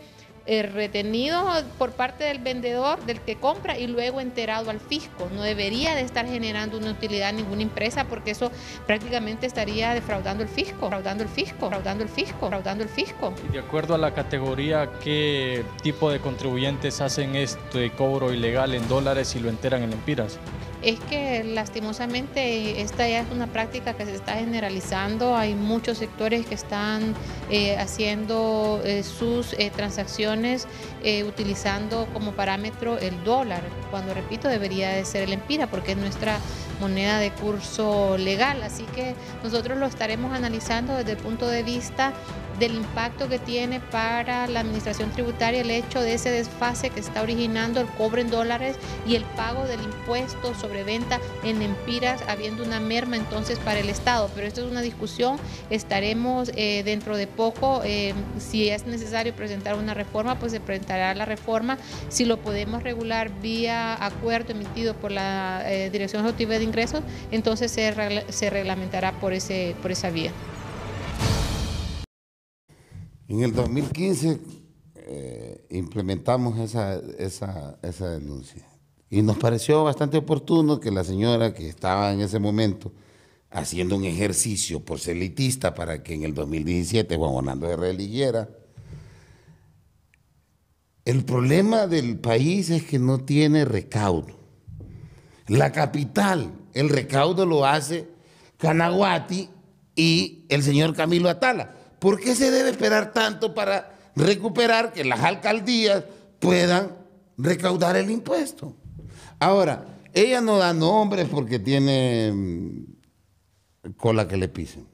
eh, retenido por parte del vendedor, del que compra y luego enterado al fisco. No debería de estar generando una utilidad ninguna empresa porque eso prácticamente estaría defraudando el fisco, defraudando el fisco, defraudando el fisco, defraudando el fisco. de acuerdo a la categoría, ¿qué tipo de contribuyentes hacen este cobro ilegal en dólares y lo enteran en empiras? es que lastimosamente esta ya es una práctica que se está generalizando, hay muchos sectores que están eh, haciendo eh, sus eh, transacciones eh, utilizando como parámetro el dólar, cuando repito debería de ser el empira porque es nuestra moneda de curso legal, así que nosotros lo estaremos analizando desde el punto de vista del impacto que tiene para la administración tributaria el hecho de ese desfase que está originando el cobre en dólares y el pago del impuesto sobre venta en empiras, habiendo una merma entonces para el Estado. Pero esto es una discusión, estaremos eh, dentro de poco, eh, si es necesario presentar una reforma, pues se presenta la reforma, si lo podemos regular vía acuerdo emitido por la eh, Dirección Ejecutiva de Ingresos, entonces se, reglamentará por, ese, por esa vía. En el 2015 eh, implementamos esa, esa, esa denuncia y nos pareció bastante oportuno que la señora que estaba en ese momento haciendo un ejercicio por ser para que en el 2017 Juan Orlando Herrera religiera. El problema del país es que no tiene recaudo. La capital, el recaudo lo hace Canaguati y el señor Camilo Atala. ¿Por qué se debe esperar tanto para recuperar que las alcaldías puedan recaudar el impuesto? Ahora, ella no da nombres porque tiene mm, cola que le pisen.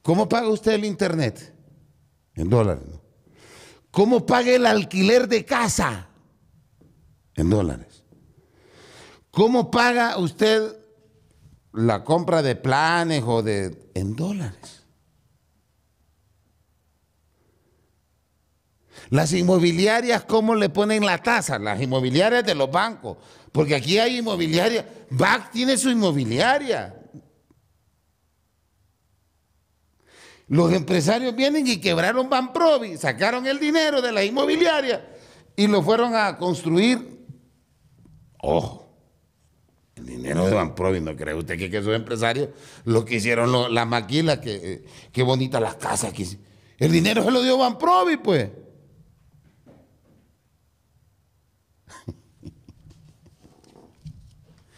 ¿Cómo paga usted el internet? En dólares, ¿no? ¿Cómo paga el alquiler de casa? En dólares. ¿Cómo paga usted la compra de planes o de... en dólares? Las inmobiliarias, ¿cómo le ponen la tasa? Las inmobiliarias de los bancos. Porque aquí hay inmobiliaria. BAC tiene su inmobiliaria. Los empresarios vienen y quebraron Van Banprovi, sacaron el dinero de la inmobiliaria y lo fueron a construir. Ojo, el dinero de Banprovi, ¿no cree usted que, esos empresarios lo que hicieron las maquilas, eh, qué bonitas las casas que El dinero se lo dio Van Banprovi, pues.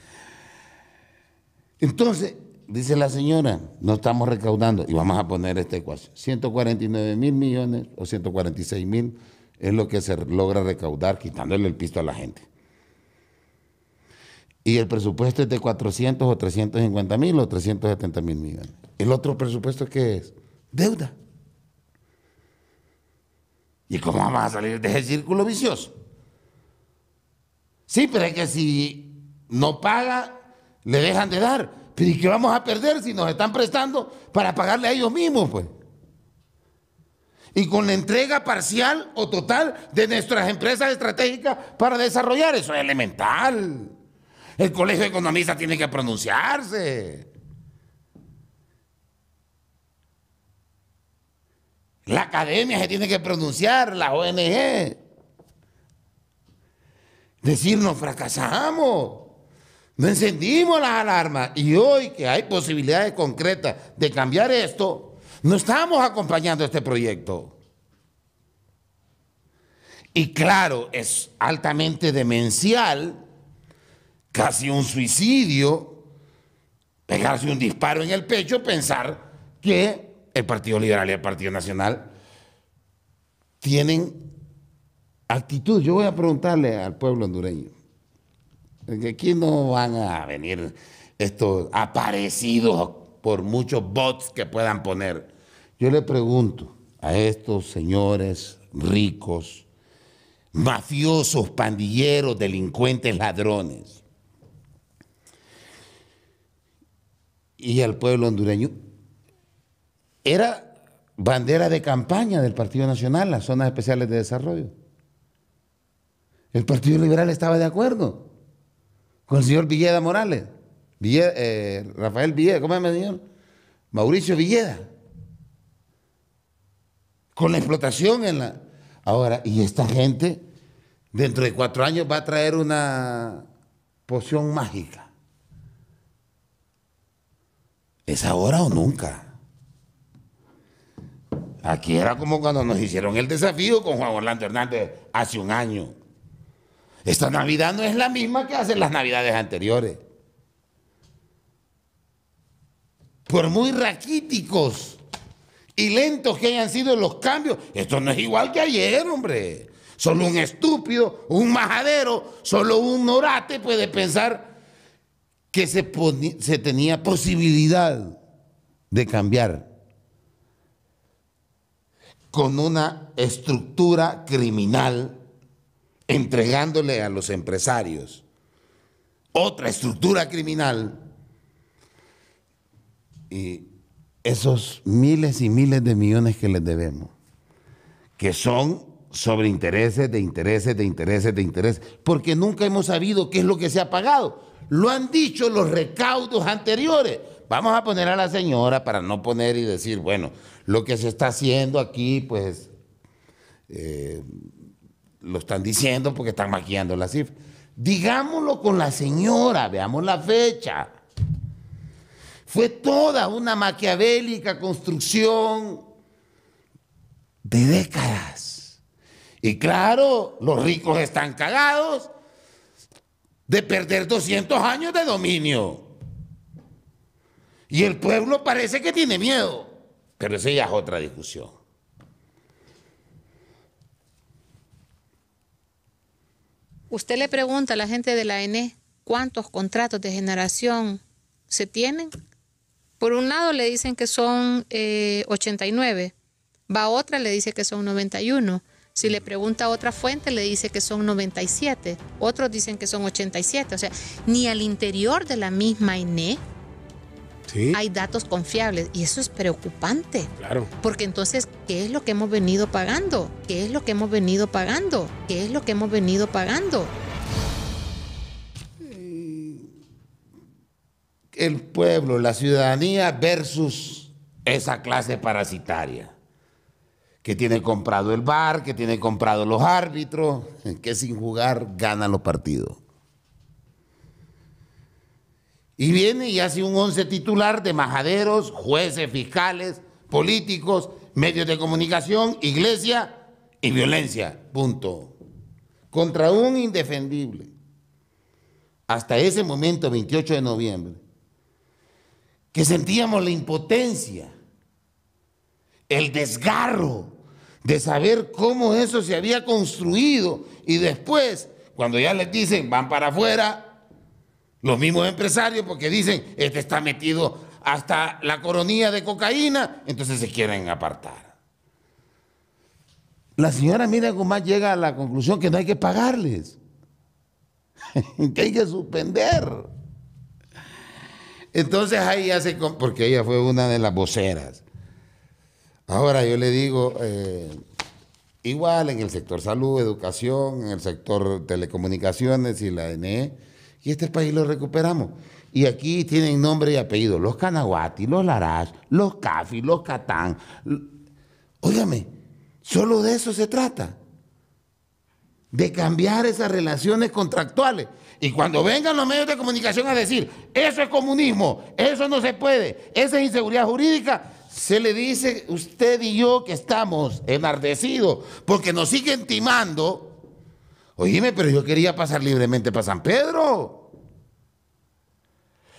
Entonces, dice la señora, no estamos recaudando y vamos a poner esta ecuación. 149 mil millones o 146 mil es lo que se logra recaudar quitándole el pisto a la gente. Y el presupuesto es de 400 o 350 mil o 370 mil millones. El otro presupuesto qué es deuda. ¿Y cómo vamos a salir de ese círculo vicioso? Sí, pero es que si no paga, le dejan de dar. ¿y qué vamos a perder si nos están prestando para pagarle a ellos mismos, pues? Y con la entrega parcial o total de nuestras empresas estratégicas para desarrollar, eso es elemental. El Colegio de Economistas tiene que pronunciarse. La academia se tiene que pronunciar, la ONG. Decirnos fracasamos. No encendimos las alarmas. Y hoy que hay posibilidades concretas de cambiar esto, no estamos acompañando este proyecto. Y claro, es altamente demencial, casi un suicidio, pegarse un disparo en el pecho, pensar que el Partido Liberal y el Partido Nacional tienen actitud. Yo voy a preguntarle al pueblo hondureño que aquí no van a venir estos aparecidos por muchos bots que puedan poner. Yo le pregunto a estos señores ricos, mafiosos, pandilleros, delincuentes, ladrones, y al pueblo hondureño, era bandera de campaña del Partido Nacional, las zonas especiales de desarrollo. El Partido Liberal estaba de acuerdo con el señor Villeda Morales. Eh, Rafael Villeda, ¿cómo es llama señor? Mauricio Villeda. Con la explotación en la... Ahora, y esta gente dentro de cuatro años va a traer una poción mágica. ¿Es ahora o nunca? Aquí era como cuando nos hicieron el desafío con Juan Orlando Hernández hace un año. Esta Navidad no es la misma que hacen las Navidades anteriores. Por muy raquíticos y lentos que hayan sido los cambios, esto no es igual que ayer, hombre. Solo un estúpido, un majadero, solo un orate puede pensar que se, se tenía posibilidad de cambiar con una estructura criminal entregándole a los empresarios otra estructura criminal y esos miles y miles de millones que les debemos, que son sobre intereses de intereses de intereses de intereses, porque nunca hemos sabido qué es lo que se ha pagado. Lo han dicho los recaudos anteriores. Vamos a poner a la señora para no poner y decir, bueno, lo que se está haciendo aquí, pues... Eh, lo están diciendo porque están maquillando la cifra. Digámoslo con la señora, veamos la fecha. Fue toda una maquiavélica construcción de décadas. Y claro, los ricos están cagados de perder 200 años de dominio. Y el pueblo parece que tiene miedo, pero esa ya es otra discusión. Usted le pregunta a la gente de la ENE cuántos contratos de generación se tienen. Por un lado le dicen que son 89, eh, va otra le dice que son 91. Si le pregunta a otra fuente, le dice que son 97. Otros dicen que son 87. O sea, ni al interior de la misma ENE. Hay datos confiables y eso es preocupante. Claro. Porque entonces, ¿qué es lo que hemos venido pagando? ¿Qué es lo que hemos venido pagando? ¿Qué es lo que hemos venido pagando? El pueblo, la ciudadanía versus esa clase parasitaria que tiene comprado el bar, que tiene comprado los árbitros, que sin jugar ganan los partidos. Y viene y hace un once titular de majaderos, jueces, fiscales, políticos, medios de comunicación, iglesia y violencia. Punto. Contra un indefendible. Hasta ese momento, 28 de noviembre, que sentíamos la impotencia, el desgarro de saber cómo eso se había construido y después, cuando ya les dicen van para afuera, los mismos empresarios porque dicen, este está metido hasta la coronilla de cocaína, entonces se quieren apartar. La señora Miriam Guzmán llega a la conclusión que no hay que pagarles, que hay que suspender. Entonces ahí hace, porque ella fue una de las voceras. Ahora yo le digo, eh, igual en el sector salud, educación, en el sector telecomunicaciones y la ene y este país lo recuperamos. Y aquí tienen nombre y apellido los Canaguati, los Larash, los Cafi, los Catán. Óigame, solo de eso se trata. De cambiar esas relaciones contractuales. Y cuando vengan los medios de comunicación a decir, eso es comunismo, eso no se puede, esa es inseguridad jurídica, se le dice usted y yo que estamos enardecidos porque nos siguen timando. Oíme, pero yo quería pasar libremente para San Pedro.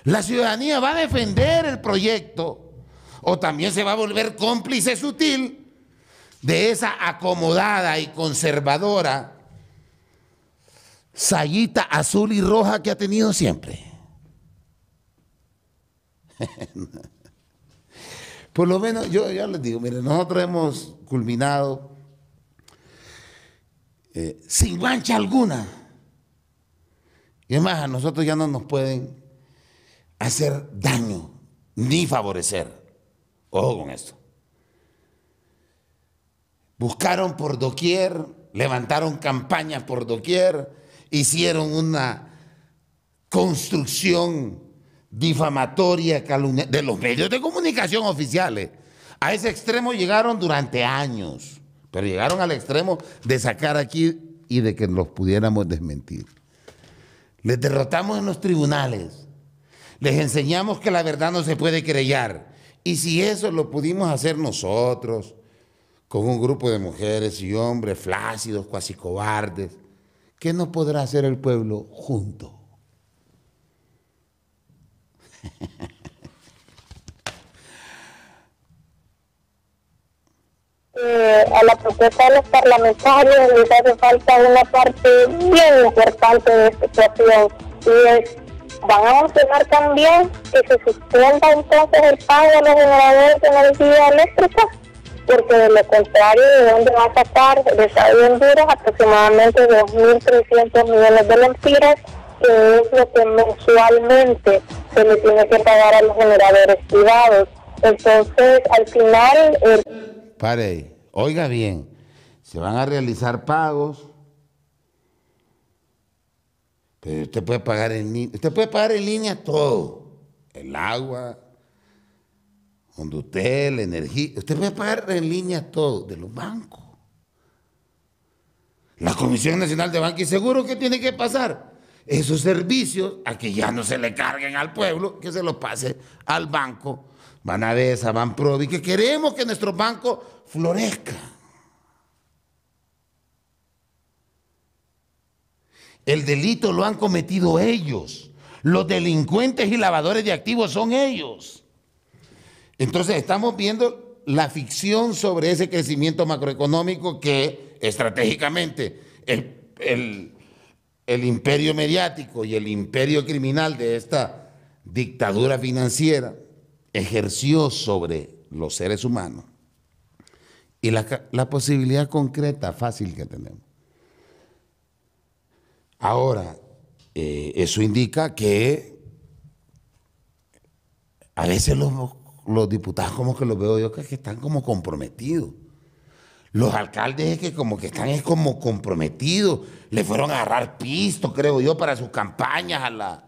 La ciudadanía va a defender el proyecto o también se va a volver cómplice sutil de esa acomodada y conservadora sayita azul y roja que ha tenido siempre. Por lo menos, yo ya les digo, mire, nosotros hemos culminado eh, sin mancha alguna. Y es más, a nosotros ya no nos pueden hacer daño ni favorecer. Ojo con esto. Buscaron por doquier, levantaron campañas por doquier, hicieron una construcción difamatoria, de los medios de comunicación oficiales. A ese extremo llegaron durante años, pero llegaron al extremo de sacar aquí y de que los pudiéramos desmentir. Les derrotamos en los tribunales, les enseñamos que la verdad no se puede creyar. Y si eso lo pudimos hacer nosotros, con un grupo de mujeres y hombres flácidos, cuasi cobardes, ¿qué no podrá hacer el pueblo junto? Eh, a la propuesta de los parlamentarios les hace falta una parte bien importante de esta cuestión y es van a funcionar también que se suspenda entonces el pago de los generadores de energía eléctrica, porque de lo contrario, ¿de dónde va a sacar de bien Honduras aproximadamente 2.300 millones de lempiras, que es lo que mensualmente se le tiene que pagar a los generadores privados? Entonces, al final... Pare, oiga bien, se van a realizar pagos pero usted puede pagar en línea, puede pagar en línea todo. El agua, donde usted, energía, usted puede pagar en línea todo de los bancos. La Comisión Nacional de Banco y Seguro, ¿qué tiene que pasar? Esos servicios, a que ya no se le carguen al pueblo, que se los pase al banco, Van a Van Banprovi, que queremos que nuestro banco florezca. El delito lo han cometido ellos. Los delincuentes y lavadores de activos son ellos. Entonces estamos viendo la ficción sobre ese crecimiento macroeconómico que estratégicamente el, imperio mediático y el imperio criminal de esta dictadura financiera ejerció sobre los seres humanos. Y la posibilidad concreta, fácil que tenemos Ahora, eh, eso indica que a veces los, diputados como que los veo yo que están como comprometidos. Los alcaldes es que como que están es como comprometidos. Le fueron a agarrar pisto, creo yo, para sus campañas a, la,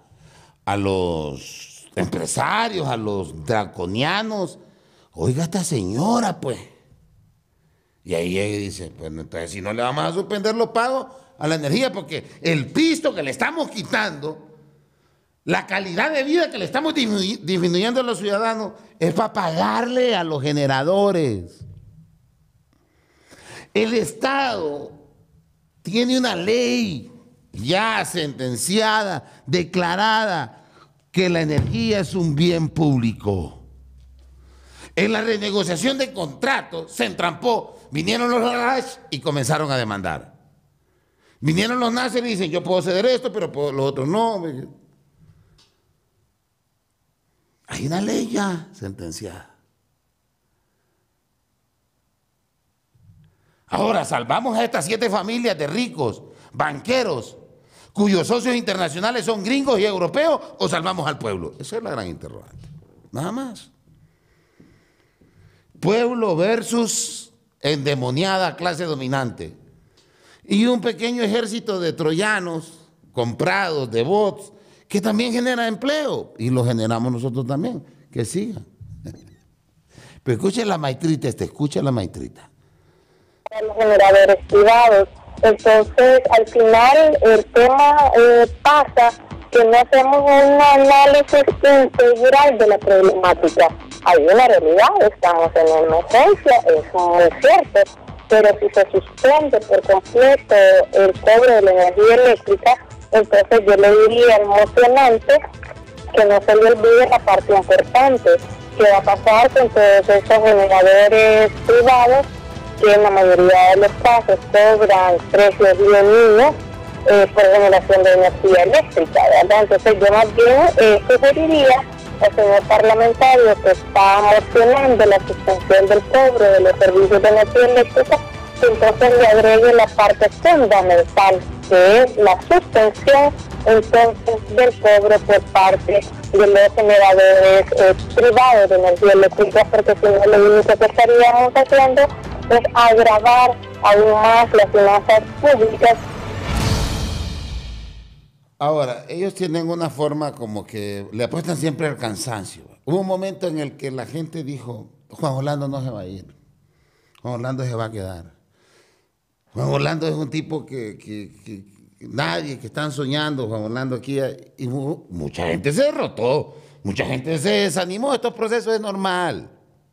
a los empresarios, a los draconianos. Oiga esta señora, pues. Y ahí ella dice, pues entonces si no le vamos a suspender los pagos, a la energía porque el pisto que le estamos quitando, la calidad de vida que le estamos disminuyendo a los ciudadanos es para pagarle a los generadores. El Estado tiene una ley ya sentenciada, declarada, que la energía es un bien público. En la renegociación de contratos se entrampó, vinieron los radars y comenzaron a demandar. Vinieron los nazis y dicen, yo puedo ceder esto, pero los otros no. Hay una ley ya sentenciada. Ahora, salvamos a estas siete familias de ricos, banqueros, cuyos socios internacionales son gringos y europeos, o salvamos al pueblo. Esa es la gran interrogante. Nada más. Pueblo versus endemoniada clase dominante y un pequeño ejército de troyanos comprados, de bots, que también genera empleo y lo generamos nosotros también, que siga. Pero escuchen la maestrita, este, escucha la maestrita. generadores privados. Entonces, al final, el tema eh, pasa que no hacemos un análisis integral de la problemática. Hay una realidad, estamos en emergencia, es muy cierto, pero si se suspende por completo el cobro de la energía eléctrica, entonces yo le diría emocionante que no se le olvide la parte importante, que va a pasar con todos esos generadores privados que en la mayoría de los casos cobran precios bien eh, por generación de energía eléctrica, ¿verdad? Entonces yo más bien eh, sugeriría el señor parlamentario que está mocionando la suspensión del cobro de los servicios de energía eléctrica, entonces le agregue la parte fundamental, que es la suspensión entonces del cobro por parte de los generadores eh, privados de energía eléctrica, porque si no lo único que estaríamos haciendo es agravar aún más las finanzas públicas Ahora, ellos tienen una forma como que le apuestan siempre al cansancio. Hubo un momento en el que la gente dijo, Juan Orlando no se va a ir, Juan Orlando se va a quedar. Juan Orlando es un tipo que, nadie, que están soñando, Juan Orlando aquí, y mucha gente se derrotó, mucha gente se desanimó, estos procesos es normal,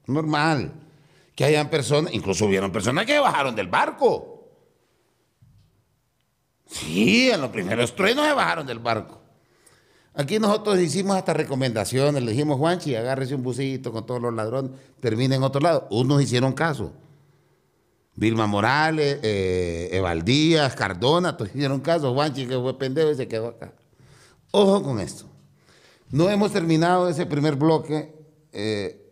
normal. Que hayan personas, incluso hubieron personas que bajaron del barco Sí, en los primeros truenos se bajaron del barco. Aquí nosotros hicimos hasta recomendaciones, le dijimos, Juanchi, agárrese un busito con todos los ladrones, termina en otro lado. Unos hicieron caso. Vilma Morales, eh, Evaldías, Cardona, todos hicieron caso. Juanchi, que fue pendejo y se quedó acá. Ojo con esto. No hemos terminado ese primer bloque. Eh,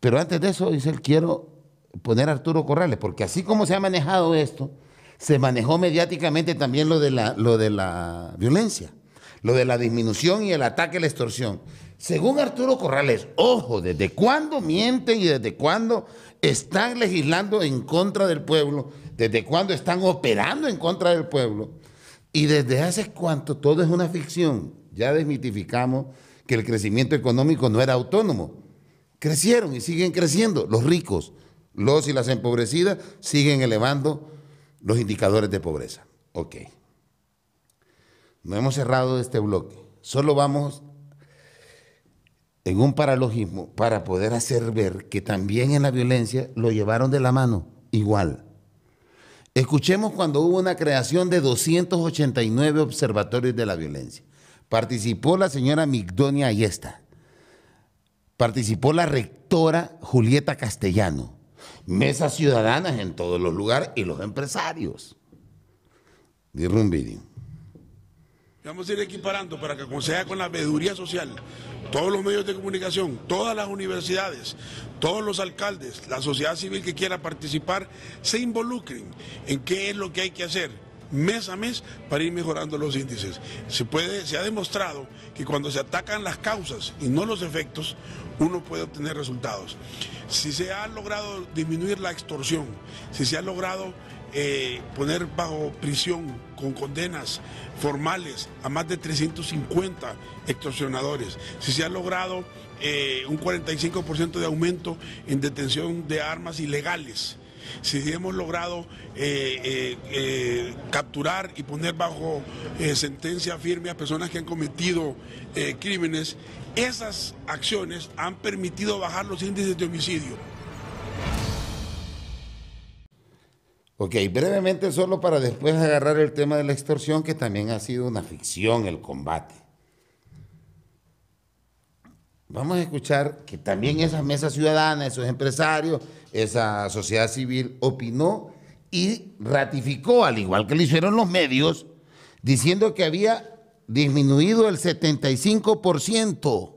pero antes de eso, dice él, quiero poner a Arturo Corrales, porque así como se ha manejado esto, se manejó mediáticamente también lo de la, lo de la violencia, lo de la disminución y el ataque a la extorsión. Según Arturo Corrales, ojo, ¿desde cuándo mienten y desde cuándo están legislando en contra del pueblo? ¿Desde cuándo están operando en contra del pueblo? Y desde hace cuánto todo es una ficción. Ya desmitificamos que el crecimiento económico no era autónomo. Crecieron y siguen creciendo los ricos. Los y las empobrecidas siguen elevando los indicadores de pobreza. Ok. No hemos cerrado este bloque. Solo vamos en un paralogismo para poder hacer ver que también en la violencia lo llevaron de la mano, igual. Escuchemos cuando hubo una creación de 289 observatorios de la violencia. Participó la señora Migdonia Ayesta. Participó la rectora Julieta Castellano mesas ciudadanas en todos los lugares y los empresarios. Dirle un vídeo. Vamos a ir equiparando para que sea con la veeduría social todos los medios de comunicación, todas las universidades, todos los alcaldes, la sociedad civil que quiera participar, se involucren en qué es lo que hay que hacer mes a mes para ir mejorando los índices. Se, puede, se ha demostrado que cuando se atacan las causas y no los efectos, uno puede obtener resultados. Si se ha logrado disminuir la extorsión, si se ha logrado eh, poner bajo prisión con condenas formales a más de 350 extorsionadores, si se ha logrado eh, un 45% de aumento en detención de armas ilegales, si hemos logrado eh, eh, eh, capturar y poner bajo sentencia firme a personas que han cometido crímenes, esas acciones han permitido bajar los índices de homicidio. Ok, brevemente solo para después agarrar el tema de la extorsión, que también ha sido una ficción el combate. Vamos a escuchar que también esas mesas ciudadanas, esos empresarios, esa sociedad civil opinó y ratificó, al igual que lo hicieron los medios, diciendo que había disminuido el 75%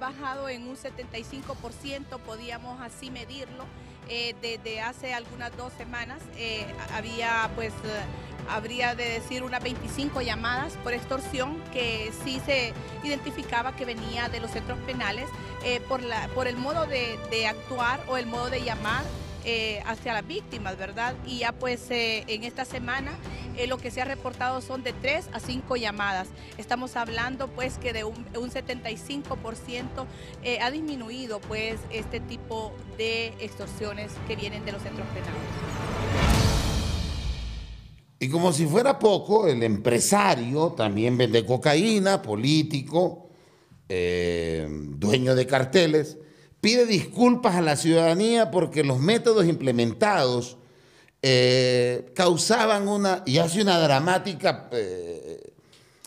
bajado en un 75%, podíamos así medirlo. Eh, desde hace algunas dos semanas eh, había, pues, eh, habría de decir unas 25 llamadas por extorsión que sí se identificaba que venía de los centros penales por, la, por el modo de, de actuar o el modo de llamar eh, hacia las víctimas, ¿verdad? Y ya pues eh, en esta semana eh, lo que se ha reportado son de 3 a 5 llamadas. Estamos hablando pues que de un, 75% ha disminuido pues este tipo de extorsiones que vienen de los centros penales. Y como si fuera poco, el empresario también vende cocaína, político, dueño de carteles, pide disculpas a la ciudadanía porque los métodos implementados eh, causaban una, y hace una dramática eh,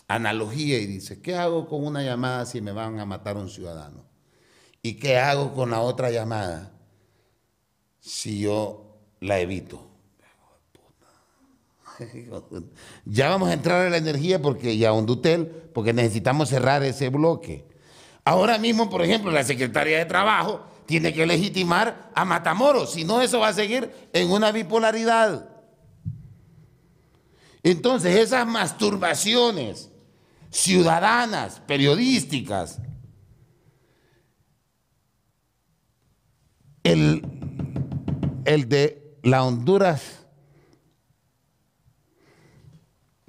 analogía y dice, ¿qué hago con una llamada si me van a matar un ciudadano? ¿Y qué hago con la otra llamada si yo la evito? Ya vamos a entrar a la energía porque ya Hondutel, porque necesitamos cerrar ese bloque. Ahora mismo, por ejemplo, la Secretaría de Trabajo tiene que legitimar a Matamoros, si no eso va a seguir en una bipolaridad. Entonces, esas masturbaciones ciudadanas, periodísticas, el, el de la Honduras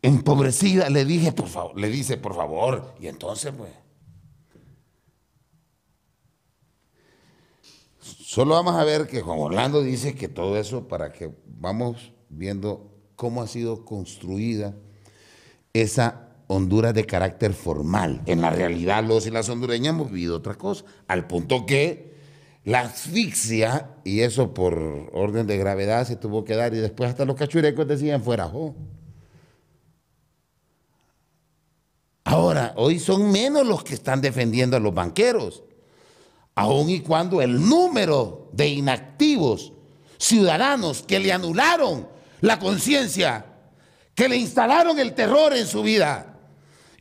empobrecida, le dije, por favor, le dice, por favor, y entonces, pues. Solo vamos a ver que Juan Orlando dice que todo eso para que vamos viendo cómo ha sido construida esa Honduras de carácter formal. En la realidad los y las hondureñas hemos vivido otra cosa, al punto que la asfixia, y eso por orden de gravedad se tuvo que dar, y después hasta los cachurecos decían fuera Ahora, hoy son menos los que están defendiendo a los banqueros. Aún y cuando el número de inactivos ciudadanos que le anularon la conciencia, que le instalaron el terror en su vida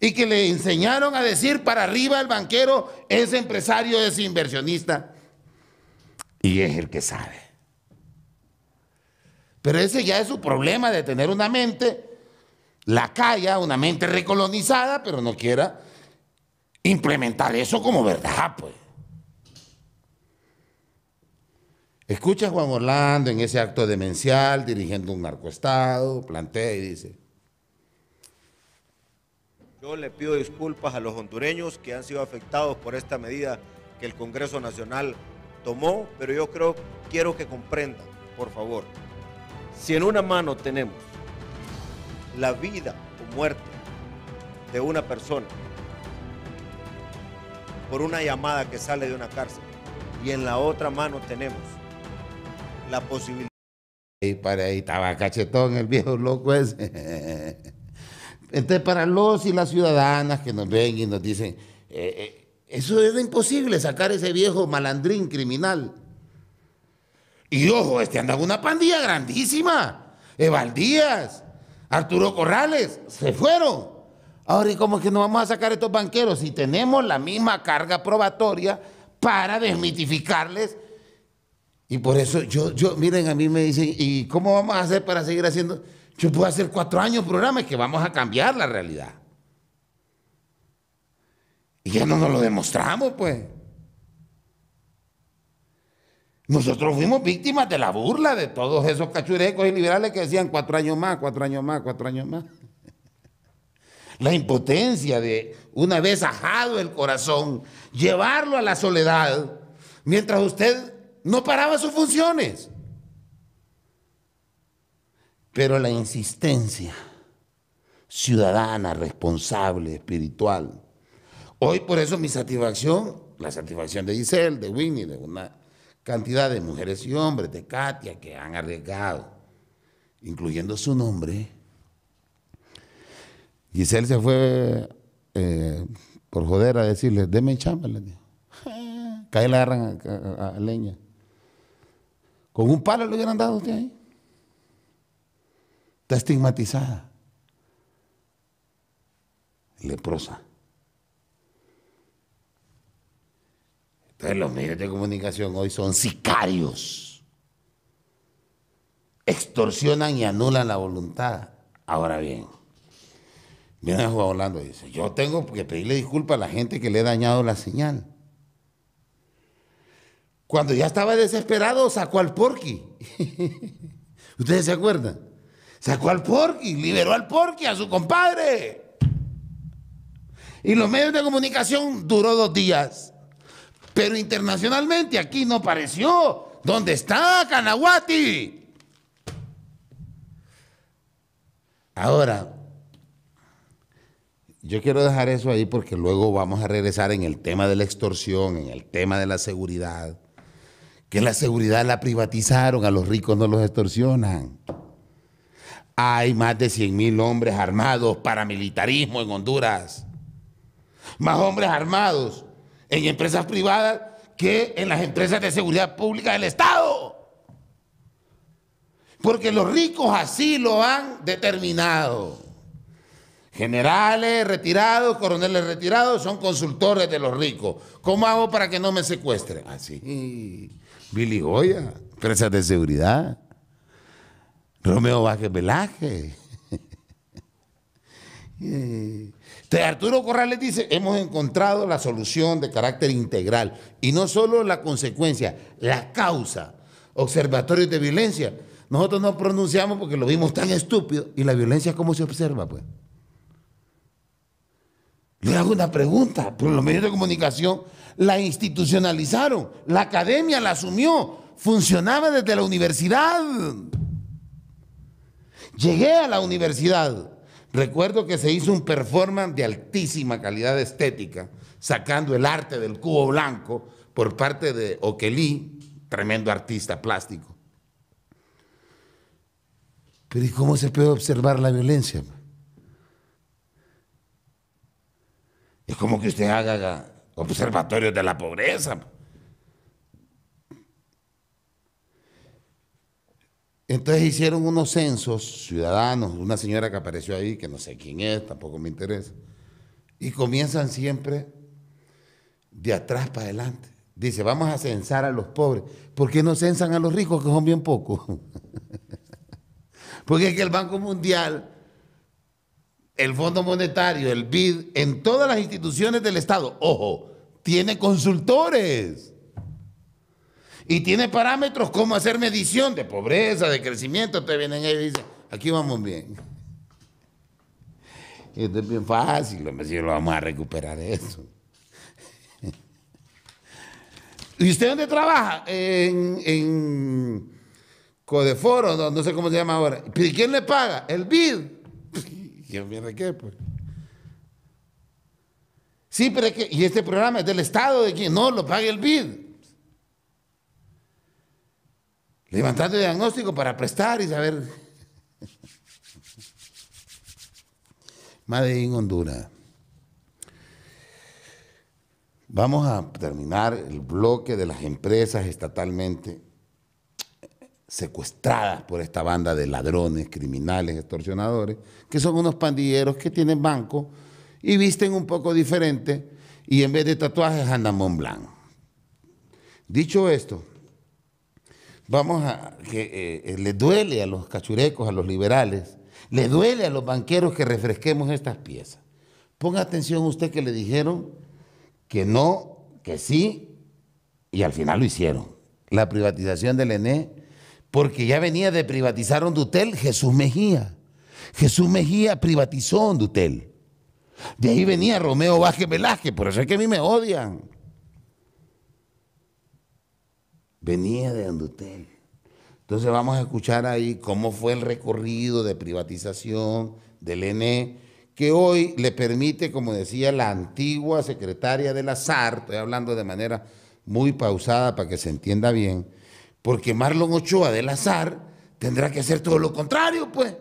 y que le enseñaron a decir para arriba al banquero ese empresario, es inversionista y es el que sabe. Pero ese ya es su problema de tener una mente la calla, una mente recolonizada, pero no quiera implementar eso como verdad, pues. Escucha a Juan Orlando en ese acto demencial dirigiendo un narcoestado, plantea y dice. Yo le pido disculpas a los hondureños que han sido afectados por esta medida que el Congreso Nacional tomó, pero yo creo, quiero que comprendan, por favor, si en una mano tenemos la vida o muerte de una persona por una llamada que sale de una cárcel y en la otra mano tenemos posibilidad. Y para ahí estaba cachetón el viejo loco ese. Entonces, para los y las ciudadanas que nos ven y nos dicen, eh, eh, eso es imposible sacar ese viejo malandrín criminal. Y ojo, este anda una pandilla grandísima. Evaldías, Arturo Corrales, se fueron. Ahora, ¿y cómo es que nos vamos a sacar estos banqueros si tenemos la misma carga probatoria para desmitificarles y por eso yo, yo, miren, a mí me dicen, ¿y cómo vamos a hacer para seguir haciendo? Yo puedo hacer cuatro años programas que vamos a cambiar la realidad. Y ya no nos lo demostramos, pues. Nosotros fuimos víctimas de la burla de todos esos cachurecos y liberales que decían cuatro años más, cuatro años más, cuatro años más. La impotencia de, una vez ajado el corazón, llevarlo a la soledad, mientras usted no paraba sus funciones. Pero la insistencia ciudadana, responsable, espiritual. Hoy por eso mi satisfacción, la satisfacción de Giselle, de Winnie, de una cantidad de mujeres y hombres, de Katia, que han arriesgado, incluyendo su nombre. Giselle se fue eh, por joder a decirle, deme chamba, le dijo. Cae la agarran a leña. Con un palo le hubieran dado usted ahí. Está estigmatizada. Leprosa. Entonces los medios de comunicación hoy son sicarios. Extorsionan y anulan la voluntad. Ahora bien, viene Juan hablando y dice, yo tengo que pedirle disculpas a la gente que le ha dañado la señal. Cuando ya estaba desesperado, sacó al porqui. ¿Ustedes se acuerdan? Sacó al porqui, liberó al porqui, a su compadre. Y los medios de comunicación duró dos días. Pero internacionalmente aquí no apareció. ¿Dónde está Canahuati? Ahora, yo quiero dejar eso ahí porque luego vamos a regresar en el tema de la extorsión, en el tema de la seguridad que la seguridad la privatizaron, a los ricos no los extorsionan. Hay más de 100 mil hombres armados, paramilitarismo en Honduras. Más hombres armados en empresas privadas que en las empresas de seguridad pública del Estado. Porque los ricos así lo han determinado. Generales retirados, coroneles retirados, son consultores de los ricos. ¿Cómo hago para que no me secuestren? Así. Billy Goya, presas de seguridad, Romeo Vázquez Velaje. Eh, Entonces Arturo Corrales dice, hemos encontrado la solución de carácter integral y no solo la consecuencia, la causa. Observatorio de violencia. Nosotros no pronunciamos porque lo vimos tan estúpido y la violencia cómo se observa, pues. Le hago una pregunta, pero los medios de comunicación la institucionalizaron, la academia la asumió, funcionaba desde la universidad. Llegué a la universidad. Recuerdo que se hizo un performance de altísima calidad estética, sacando el arte del cubo blanco por parte de Oquelí, tremendo artista plástico. Pero ¿y cómo se puede observar la violencia? Es como que usted haga observatorios de la pobreza. Entonces hicieron unos censos ciudadanos, una señora que apareció ahí, que no sé quién es, tampoco me interesa, y comienzan siempre de atrás para adelante. Dice, vamos a censar a los pobres. ¿Por qué no censan a los ricos, que son bien pocos? Porque es que el Banco Mundial el Fondo Monetario, el BID, en todas las instituciones del Estado, ojo, tiene consultores. Y tiene parámetros como hacer medición de pobreza, de crecimiento. Te vienen ahí y dicen, aquí vamos bien. esto es bien fácil, lo vamos a recuperar eso. ¿Y usted dónde trabaja? En, Codeforo, no, no sé cómo se llama ahora. ¿Y quién le paga? El BID viene me qué, pues. Sí, pero es que, y este programa es del Estado, de quién? no, lo paga el BID. Levantando el diagnóstico para prestar y saber. Madrid Honduras. Vamos a terminar el bloque de las empresas estatalmente secuestradas por esta banda de ladrones, criminales, extorsionadores, que son unos pandilleros que tienen banco y visten un poco diferente y en vez de tatuajes andan blanco. Dicho esto, vamos a que eh, eh, le duele a los cachurecos, a los liberales, le duele a los banqueros que refresquemos estas piezas. Ponga atención usted que le dijeron que no, que sí, y al final lo hicieron. La privatización del ENE porque ya venía de privatizar Ondutel Jesús Mejía. Jesús Mejía privatizó Ondutel. De ahí venía Romeo Vázquez Velázquez, por eso es que a mí me odian. Venía de Ondutel. Entonces vamos a escuchar ahí cómo fue el recorrido de privatización del ENE, que hoy le permite, como decía la antigua secretaria de la SAR, estoy hablando de manera muy pausada para que se entienda bien, porque Marlon Ochoa del azar tendrá que hacer todo lo contrario, pues.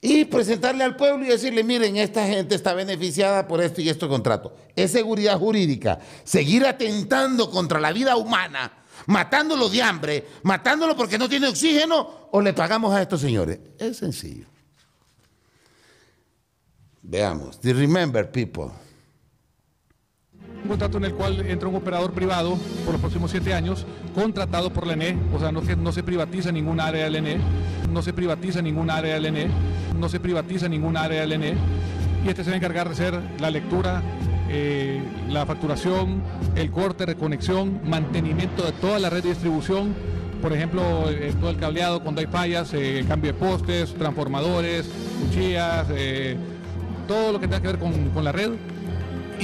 Y presentarle al pueblo y decirle, miren, esta gente está beneficiada por esto y estos contrato. Es seguridad jurídica. Seguir atentando contra la vida humana, matándolo de hambre, matándolo porque no tiene oxígeno, o le pagamos a estos señores. Es sencillo. Veamos. remember people un contrato en el cual entra un operador privado por los próximos siete años, contratado por la ENE, o sea, no, no se privatiza ningún área de la ENE, no se privatiza ningún área de la ENE, no se privatiza ningún área de la ENE, y este se va a encargar de hacer la lectura, eh, la facturación, el corte, reconexión, mantenimiento de toda la red de distribución, por ejemplo, eh, todo el cableado cuando hay fallas, eh, cambio de postes, transformadores, cuchillas, todo lo que tenga que ver con, con la red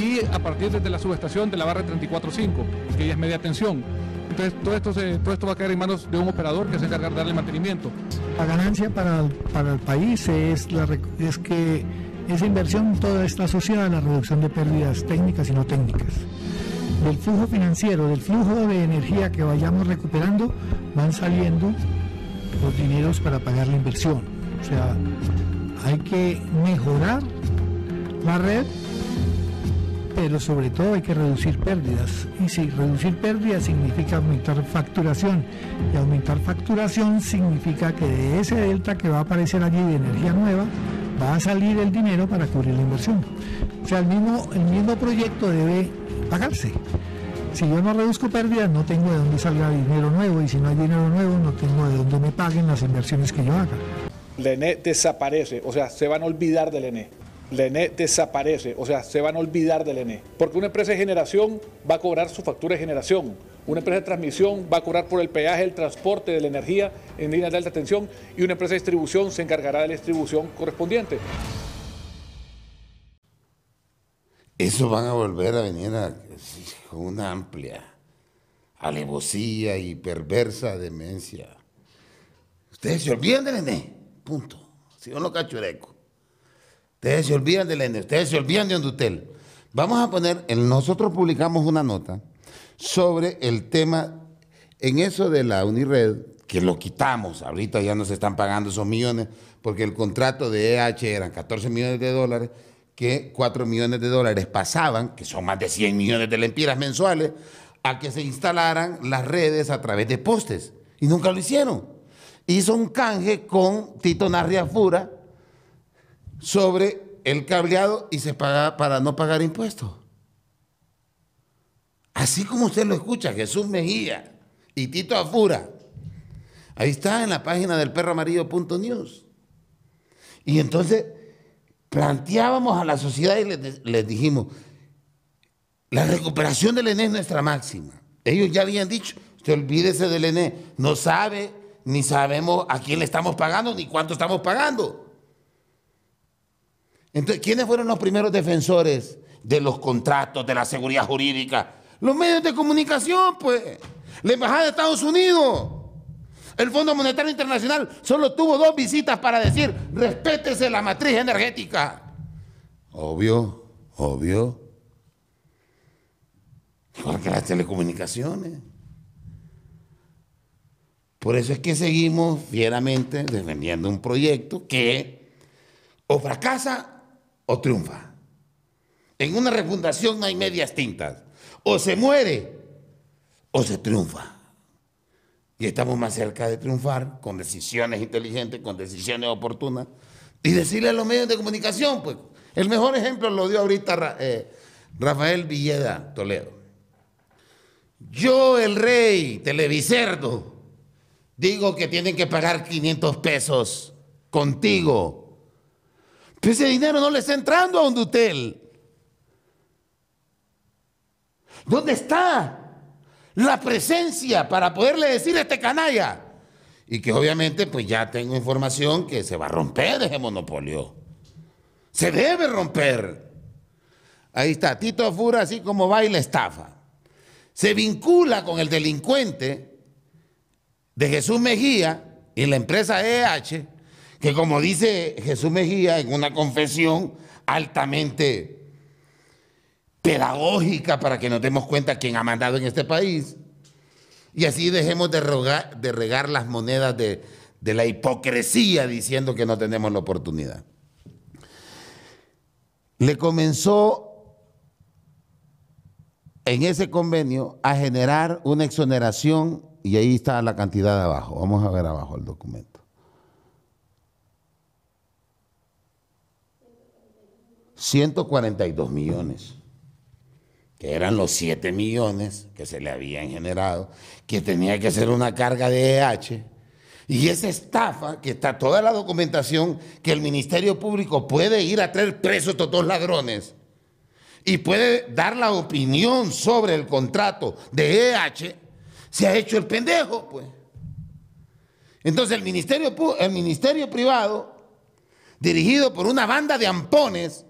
y a partir de la subestación de la barra 345, que ya es media tensión. Entonces todo esto, esto va a caer en manos de un operador que se encarga de darle mantenimiento. La ganancia para, el país es, la, es que esa inversión toda está asociada a la reducción de pérdidas técnicas y no técnicas. Del flujo financiero, del flujo de energía que vayamos recuperando, van saliendo los dineros para pagar la inversión. O sea, hay que mejorar la red pero sobre todo hay que reducir pérdidas. Y si reducir pérdidas significa aumentar facturación, y aumentar facturación significa que de ese delta que va a aparecer allí de energía nueva, va a salir el dinero para cubrir la inversión. O sea, el mismo, el mismo proyecto debe pagarse. Si yo no reduzco pérdidas, no tengo de dónde salga dinero nuevo, y si no hay dinero nuevo, no tengo de dónde me paguen las inversiones que yo haga. el ENE desaparece, o sea, se van a olvidar del ENE la ENE desaparece, o sea, se van a olvidar del ENE. Porque una empresa de generación va a cobrar su factura de generación, una empresa de transmisión va a cobrar por el peaje, el transporte de la energía en líneas de alta tensión y una empresa de distribución se encargará de la distribución correspondiente. Eso van a volver a venir a una amplia alevosía y perversa demencia. Ustedes se olvidan del ENE, punto. Si no, cachureco. Ustedes se olvidan la ENE, ustedes se olvidan de Ondutel. Vamos a poner, nosotros publicamos una nota sobre el tema en eso de la Unired, que lo quitamos, ahorita ya no se están pagando esos millones, porque el contrato de EH eran 14 millones de dólares, que 4 millones de dólares pasaban, que son más de 100 millones de lempiras mensuales, a que se instalaran las redes a través de postes. Y nunca lo hicieron. Hizo un canje con Tito Narriafura sobre el cableado y se pagaba para no pagar impuestos. Así como usted lo escucha, Jesús Mejía y Tito Afura. Ahí está en la página del perroamarillo.news. Y entonces planteábamos a la sociedad y les, les dijimos, la recuperación del ENE es nuestra máxima. Ellos ya habían dicho, usted olvídese del ENE, no sabe, ni sabemos a quién le estamos pagando, ni cuánto estamos pagando. Entonces, ¿quiénes fueron los primeros defensores de los contratos, de la seguridad jurídica? Los medios de comunicación, pues. La Embajada de Estados Unidos. El Fondo Monetario Internacional solo tuvo dos visitas para decir, respétese la matriz energética. Obvio, obvio. Porque las telecomunicaciones. Por eso es que seguimos fieramente defendiendo un proyecto que o fracasa o triunfa. En una refundación no hay medias tintas. O se muere o se triunfa. Y estamos más cerca de triunfar con decisiones inteligentes, con decisiones oportunas. Y decirle a los medios de comunicación, pues, el mejor ejemplo lo dio ahorita eh, Rafael Villeda Toledo. Yo, el rey televiserdo, digo que tienen que pagar 500 pesos contigo pero pues ese dinero no le está entrando a dutel. ¿Dónde está la presencia para poderle decir a este canalla? Y que obviamente pues ya tengo información que se va a romper ese monopolio. Se debe romper. Ahí está, Tito Fura así como va y la estafa. Se vincula con el delincuente de Jesús Mejía y la empresa EH que como dice Jesús Mejía en una confesión altamente pedagógica para que nos demos cuenta quién ha mandado en este país, y así dejemos de, regar las monedas de, de la hipocresía diciendo que no tenemos la oportunidad. Le comenzó en ese convenio a generar una exoneración y ahí está la cantidad de abajo. Vamos a ver abajo el documento. 142 millones, que eran los 7 millones que se le habían generado, que tenía que ser una carga de EH. Y esa estafa, que está toda la documentación, que el Ministerio Público puede ir a traer presos estos dos ladrones y puede dar la opinión sobre el contrato de EH, se ha hecho el pendejo, pues. Entonces el Ministerio, el ministerio Privado, dirigido por una banda de ampones,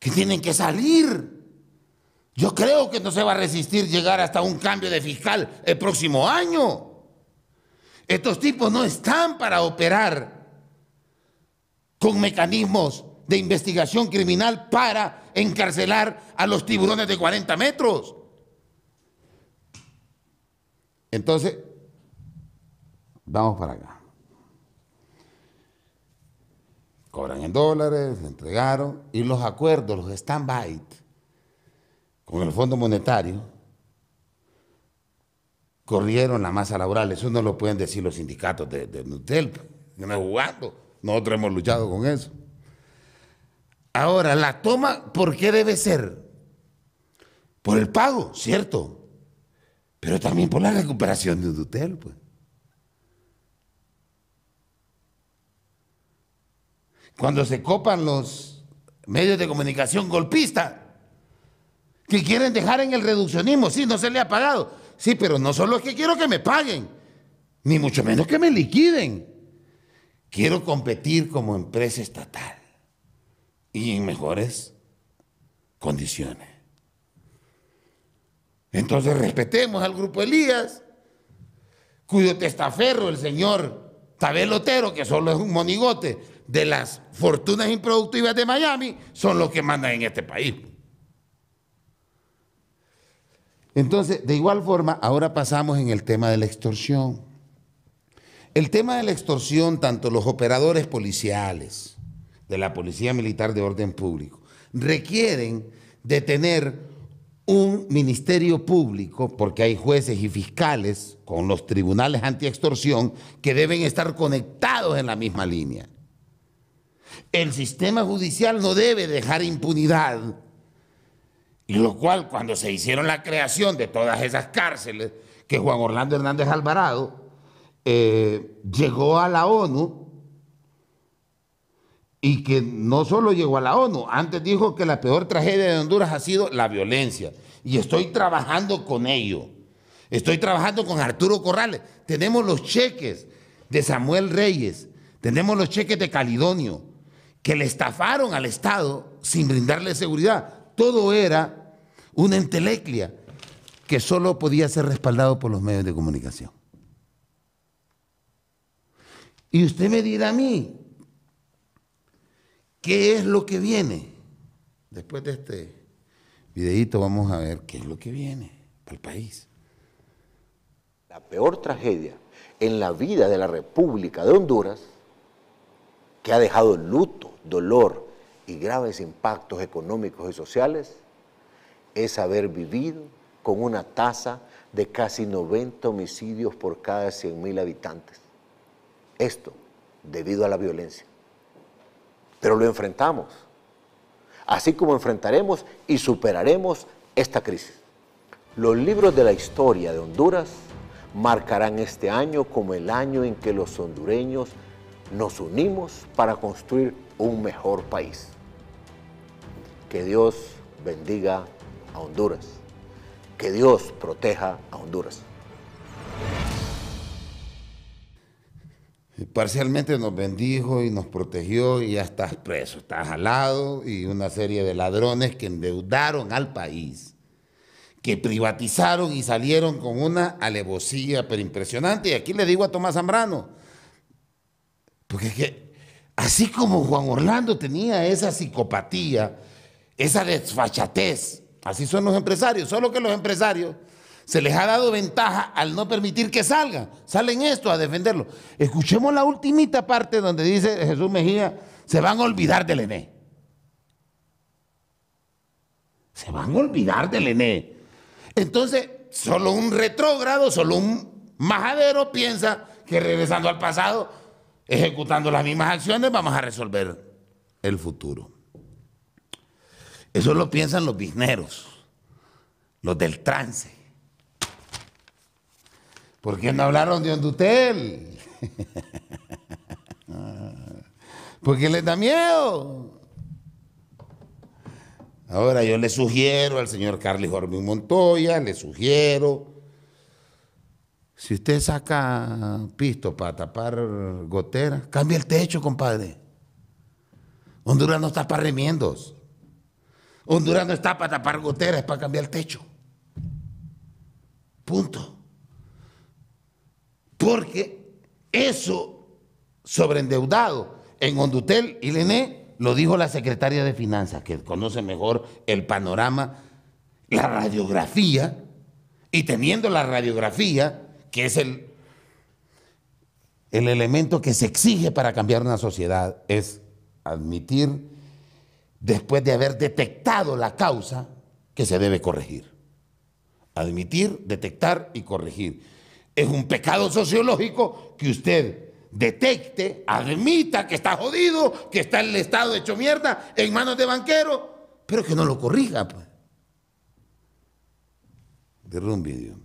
que tienen que salir. Yo creo que no se va a resistir llegar hasta un cambio de fiscal el próximo año. Estos tipos no están para operar con mecanismos de investigación criminal para encarcelar a los tiburones de 40 metros. Entonces, vamos para acá. Cobran en dólares, entregaron, y los acuerdos, los stand-by con el Fondo Monetario, corrieron la masa laboral. Eso no lo pueden decir los sindicatos de, de Nutel, no jugando. Nosotros hemos luchado con eso. Ahora, la toma, ¿por qué debe ser? Por el pago, cierto, pero también por la recuperación de Nutel, pues. cuando se copan los medios de comunicación golpistas, que quieren dejar en el reduccionismo, sí, no se le ha pagado, sí, pero no solo es que quiero que me paguen, ni mucho menos que me liquiden, quiero competir como empresa estatal y en mejores condiciones. Entonces respetemos al grupo Elías, cuyo testaferro el señor Tabel Otero, que solo es un monigote, de las fortunas improductivas de Miami son los que mandan en este país. Entonces, de igual forma, ahora pasamos en el tema de la extorsión. El tema de la extorsión, tanto los operadores policiales de la Policía Militar de Orden Público, requieren de tener un ministerio público, porque hay jueces y fiscales con los tribunales anti extorsión que deben estar conectados en la misma línea el sistema judicial no debe dejar impunidad. Y lo cual, cuando se hicieron la creación de todas esas cárceles, que Juan Orlando Hernández Alvarado eh, llegó a la ONU y que no solo llegó a la ONU, antes dijo que la peor tragedia de Honduras ha sido la violencia. Y estoy trabajando con ello. Estoy trabajando con Arturo Corrales. Tenemos los cheques de Samuel Reyes, tenemos los cheques de Calidonio, que le estafaron al Estado sin brindarle seguridad. Todo era una enteleclia que solo podía ser respaldado por los medios de comunicación. Y usted me dirá a mí, ¿qué es lo que viene? Después de este videíto vamos a ver qué es lo que viene para el país. La peor tragedia en la vida de la República de Honduras que ha dejado luto, dolor y graves impactos económicos y sociales, es haber vivido con una tasa de casi 90 homicidios por cada 100.000 habitantes. Esto debido a la violencia. Pero lo enfrentamos, así como enfrentaremos y superaremos esta crisis. Los libros de la historia de Honduras marcarán este año como el año en que los hondureños nos unimos para construir un mejor país. Que Dios bendiga a Honduras. Que Dios proteja a Honduras. Parcialmente nos bendijo y nos protegió y ya estás preso, estás jalado y una serie de ladrones que endeudaron al país, que privatizaron y salieron con una alevosía pero impresionante. Y aquí le digo a Tomás Zambrano, porque es que, así como Juan Orlando tenía esa psicopatía, esa desfachatez, así son los empresarios, solo que los empresarios se les ha dado ventaja al no permitir que salgan. Salen esto a defenderlo. Escuchemos la ultimita parte donde dice Jesús Mejía, se van a olvidar del ENE. Se van a olvidar del ENE. Entonces, solo un retrógrado, solo un majadero piensa que regresando al pasado ejecutando las mismas acciones vamos a resolver el futuro. Eso lo piensan los bisneros, los del trance. ¿Por qué no hablaron de ¿por Porque les da miedo. Ahora yo le sugiero al señor Carly Jorge Montoya, le sugiero si usted saca pisto para tapar goteras, cambia el techo, compadre. Honduras no está para remiendos. Honduras no está para tapar goteras, es para cambiar el techo. Punto. Porque eso sobreendeudado en Hondutel y Lene, lo dijo la secretaria de Finanzas, que conoce mejor el panorama, la radiografía, y teniendo la radiografía, que es el, el elemento que se exige para cambiar una sociedad, es admitir, después de haber detectado la causa, que se debe corregir. Admitir, detectar y corregir. Es un pecado sociológico que usted detecte, admita que está jodido, que está el Estado hecho mierda, en manos de banqueros, pero que no lo corrija. Pues. Derrumbe, Dios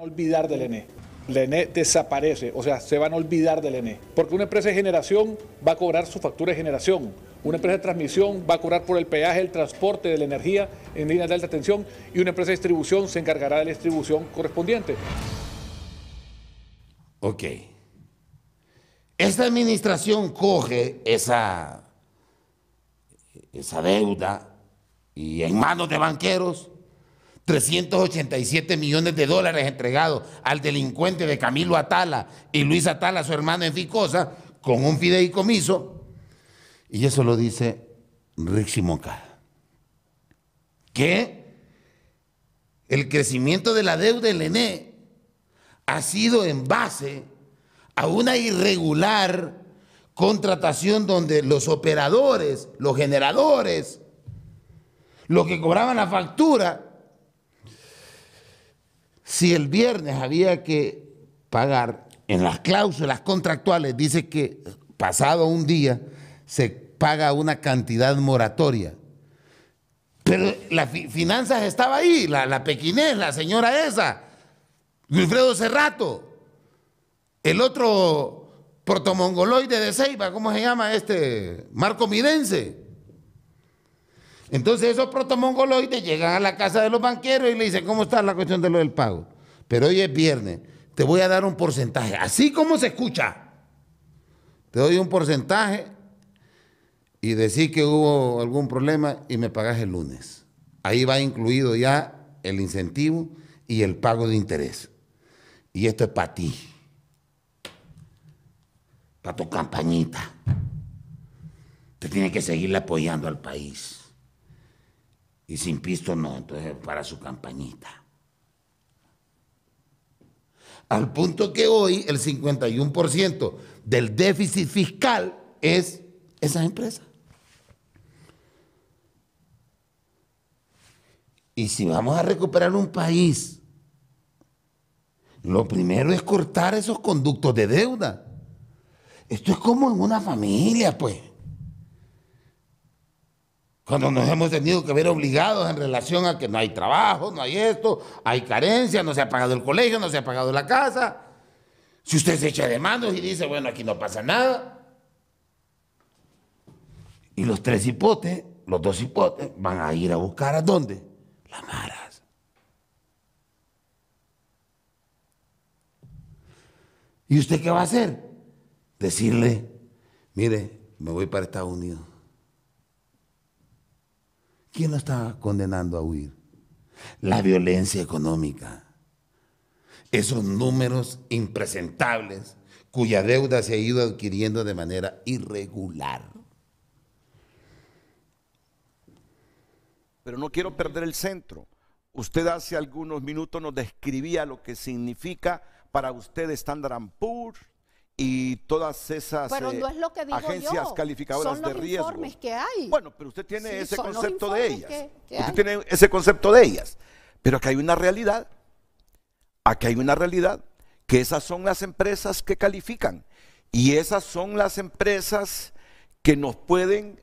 olvidar del ENE. El ENE desaparece, o sea, se van a olvidar del ENE. Porque una empresa de generación va a cobrar su factura de generación. Una empresa de transmisión va a cobrar por el peaje, el transporte de la energía en líneas de alta tensión y una empresa de distribución se encargará de la distribución correspondiente. Ok. Esta administración coge esa, esa deuda y en manos de banqueros 387 millones de dólares entregados al delincuente de Camilo Atala y Luis Atala, su hermano en Ficosa, con un fideicomiso. Y eso lo dice Rixi Moncada. Que el crecimiento de la deuda del ENE ha sido en base a una irregular contratación donde los operadores, los generadores, los que cobraban la factura, si el viernes había que pagar, en las cláusulas contractuales dice que pasado un día se paga una cantidad moratoria. Pero las finanzas estaba ahí, la, la pequinés, la señora esa, Wilfredo Cerrato, el otro protomongoloide de Ceiba, ¿cómo se llama este? Marco Midense. Entonces esos protomongoloides llegan a la casa de los banqueros y le dicen, ¿cómo está la cuestión de lo del pago? Pero hoy es viernes, te voy a dar un porcentaje, así como se escucha. Te doy un porcentaje y decís que hubo algún problema y me pagas el lunes. Ahí va incluido ya el incentivo y el pago de interés. Y esto es para ti, para tu campañita. Te tiene que seguirle apoyando al país. Y sin pisto no, entonces para su campañita. Al punto que hoy el 51% del déficit fiscal es esas empresas. Y si vamos a recuperar un país, lo primero es cortar esos conductos de deuda. Esto es como en una familia, pues cuando nos hemos tenido que ver obligados en relación a que no hay trabajo, no hay esto, hay carencia, no se ha pagado el colegio, no se ha pagado la casa. Si usted se echa de manos y dice, bueno, aquí no pasa nada. Y los tres hipotes, los dos hipotes, van a ir a buscar a dónde? Las maras. ¿Y usted qué va a hacer? Decirle, mire, me voy para Estados Unidos ¿Quién lo está condenando a huir? La violencia económica. Esos números impresentables cuya deuda se ha ido adquiriendo de manera irregular. Pero no quiero perder el centro. Usted hace algunos minutos nos describía lo que significa para usted Standard Poor's, y todas esas agencias calificadoras de riesgo. informes que hay. Bueno, pero usted tiene ese concepto de ellas. usted tiene ese concepto de ellas. Pero aquí hay una realidad. Aquí hay una realidad que esas son las empresas que califican y esas son las empresas que nos pueden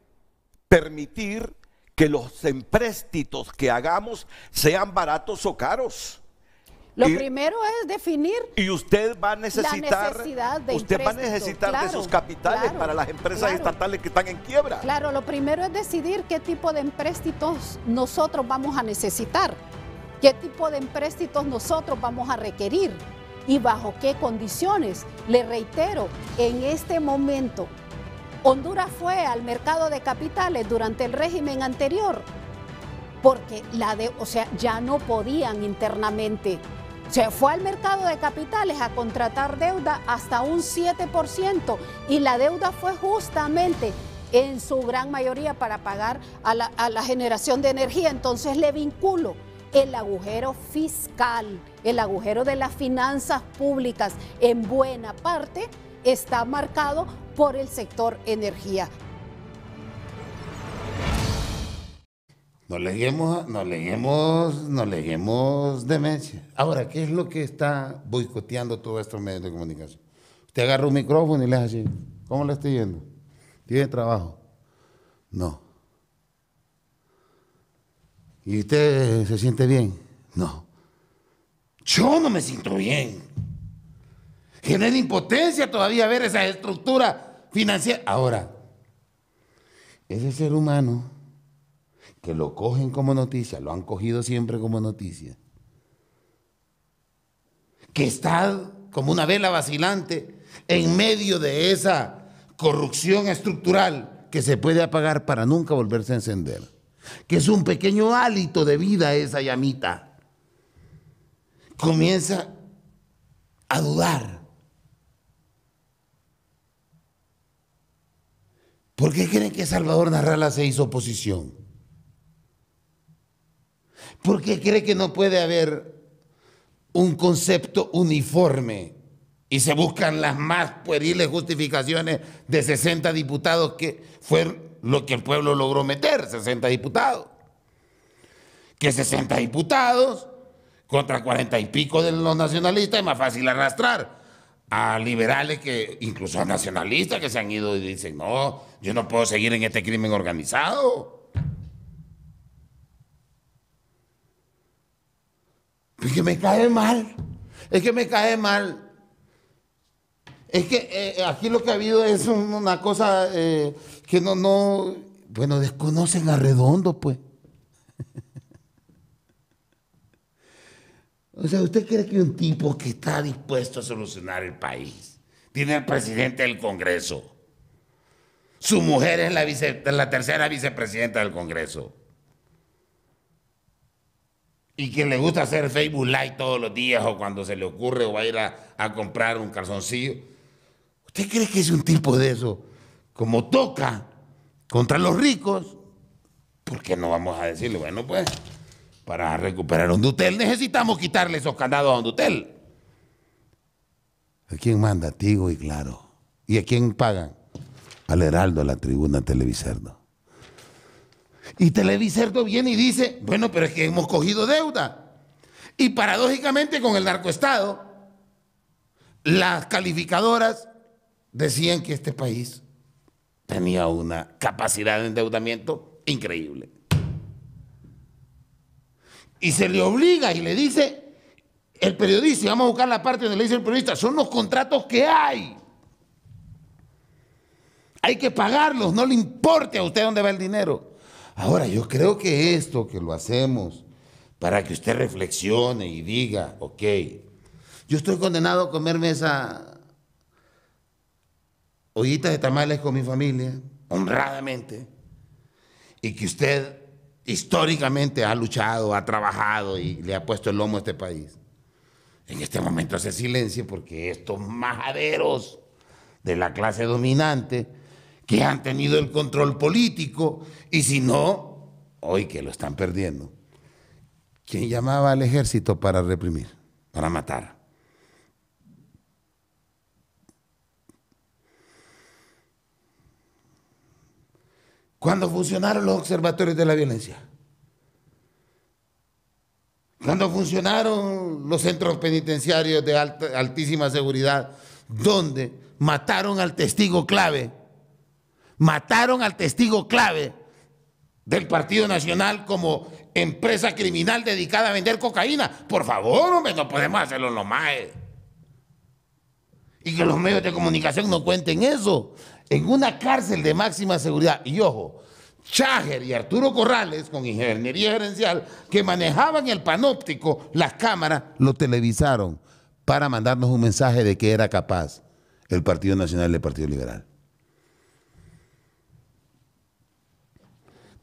permitir que los empréstitos que hagamos sean baratos o caros. Lo primero es definir. Y usted va a necesitar. usted va a necesitar de esos capitales para las empresas estatales que están en quiebra. Claro, lo primero es decidir qué tipo de empréstitos nosotros vamos a necesitar, qué tipo de empréstitos nosotros vamos a requerir y bajo qué condiciones. Le reitero, en este momento, Honduras fue al mercado de capitales durante el régimen anterior porque la de, o sea, ya no podían internamente se fue al mercado de capitales a contratar deuda hasta un 7% y la deuda fue justamente en su gran mayoría para pagar a la, generación de energía. Entonces le vinculo el agujero fiscal, el agujero de las finanzas públicas en buena parte está marcado por el sector energía. No lejemos no demencia. Ahora, ¿qué es lo que está boicoteando todos estos medios de comunicación? Usted agarra un micrófono y le hace así. ¿Cómo le estoy yendo? ¿Tiene trabajo? No. ¿Y usted se siente bien? No. Yo no me siento bien. Genera impotencia todavía ver esa estructura financiera. Ahora, ese ser humano que lo cogen como noticia, lo han cogido siempre como noticia, que está como una vela vacilante en medio de esa corrupción estructural que se puede apagar para nunca volverse a encender, que es un pequeño hálito de vida esa llamita, comienza a dudar. ¿Por qué creen que Salvador Narrala se hizo oposición? ¿Por qué cree que no puede haber un concepto uniforme? Y se buscan las más pueriles justificaciones de 60 diputados que fue lo que el pueblo logró meter, 60 diputados. Que 60 diputados contra 40 y pico de los nacionalistas es más fácil arrastrar a liberales que, incluso a nacionalistas que se han ido y dicen, no, yo no puedo seguir en este crimen organizado. Es que me cae mal. Es que me cae mal. Es que eh, eh, aquí lo que ha habido es una cosa eh, que no, no, bueno, desconocen a Redondo, pues. o sea, ¿usted cree que un tipo que está dispuesto a solucionar el país tiene al presidente del Congreso? Su mujer es la tercera vicepresidenta del Congreso y que le gusta hacer Facebook Live todos los días o cuando se le ocurre o va a ir a, comprar un calzoncillo. ¿Usted cree que es un tipo de eso? Como toca contra los ricos, ¿por qué no vamos a decirle, bueno, pues, para recuperar un Dutel necesitamos quitarle esos candados a un Dutel? ¿A quién manda? Tigo y Claro. ¿Y a quién pagan? Al Heraldo, a la tribuna Televiserdo. Y Televiserdo viene y dice, bueno, pero es que hemos cogido deuda. Y paradójicamente con el narcoestado, las calificadoras decían que este país tenía una capacidad de endeudamiento increíble. Y se le obliga y le dice, el periodista, y vamos a buscar la parte donde le dice el periodista, son los contratos que hay. Hay que pagarlos, no le importe a usted dónde va el dinero. Ahora, yo creo que esto que lo hacemos para que usted reflexione y diga, ok, yo estoy condenado a comerme esa ollita de tamales con mi familia, honradamente, y que usted históricamente ha luchado, ha trabajado y le ha puesto el lomo a este país. En este momento hace silencio porque estos majaderos de la clase dominante que han tenido el control político y si no, hoy que lo están perdiendo. ¿quién llamaba al ejército para reprimir, para matar. Cuando funcionaron los observatorios de la violencia, cuando funcionaron los centros penitenciarios de altísima seguridad, donde mataron al testigo clave Mataron al testigo clave del Partido Nacional como empresa criminal dedicada a vender cocaína. Por favor, hombre, no podemos hacerlo los Y que los medios de comunicación no cuenten eso. En una cárcel de máxima seguridad. Y ojo, Cháger y Arturo Corrales, con ingeniería gerencial, que manejaban el panóptico, las cámaras, lo televisaron para mandarnos un mensaje de que era capaz el Partido Nacional y el Partido Liberal.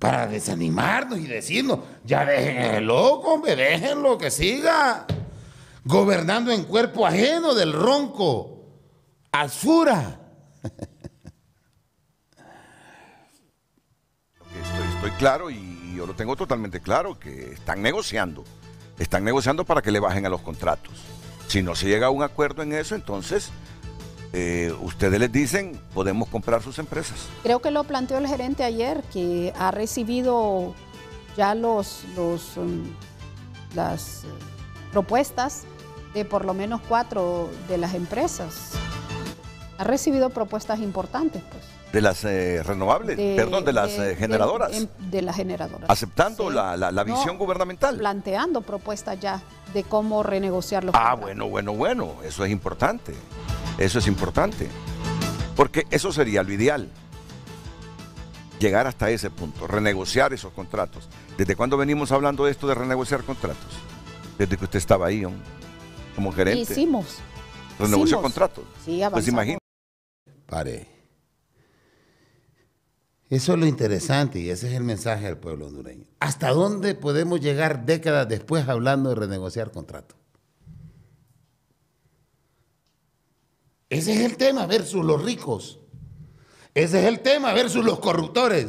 para desanimarnos y decirnos, ya déjenlo, hombre, déjenlo que siga gobernando en cuerpo ajeno del ronco, ¡Azura! Estoy, estoy claro y yo lo tengo totalmente claro, que están negociando, están negociando para que le bajen a los contratos. Si no se llega a un acuerdo en eso, entonces eh, ustedes les dicen, podemos comprar sus empresas. Creo que lo planteó el gerente ayer, que ha recibido ya los, um, las eh, propuestas de por lo menos cuatro de las empresas. Ha recibido propuestas importantes, pues. De las eh, renovables, perdón, de las generadoras. Em, de, las generadoras. Aceptando la, visión gubernamental. Planteando propuestas ya de cómo renegociar los. Ah, bueno, bueno, bueno, eso es importante. Eso es importante, porque eso sería lo ideal, llegar hasta ese punto, renegociar esos contratos. ¿Desde cuándo venimos hablando de esto de renegociar contratos? Desde que usted estaba ahí, como gerente. Lo hicimos. Renegoció contratos. Sí, pues avanzamos. Pues imagínate. Pare. Eso es lo interesante y ese es el mensaje del pueblo hondureño. ¿Hasta dónde podemos llegar décadas después hablando de renegociar contratos? Ese es el tema versus los ricos. Ese es el tema versus los corruptores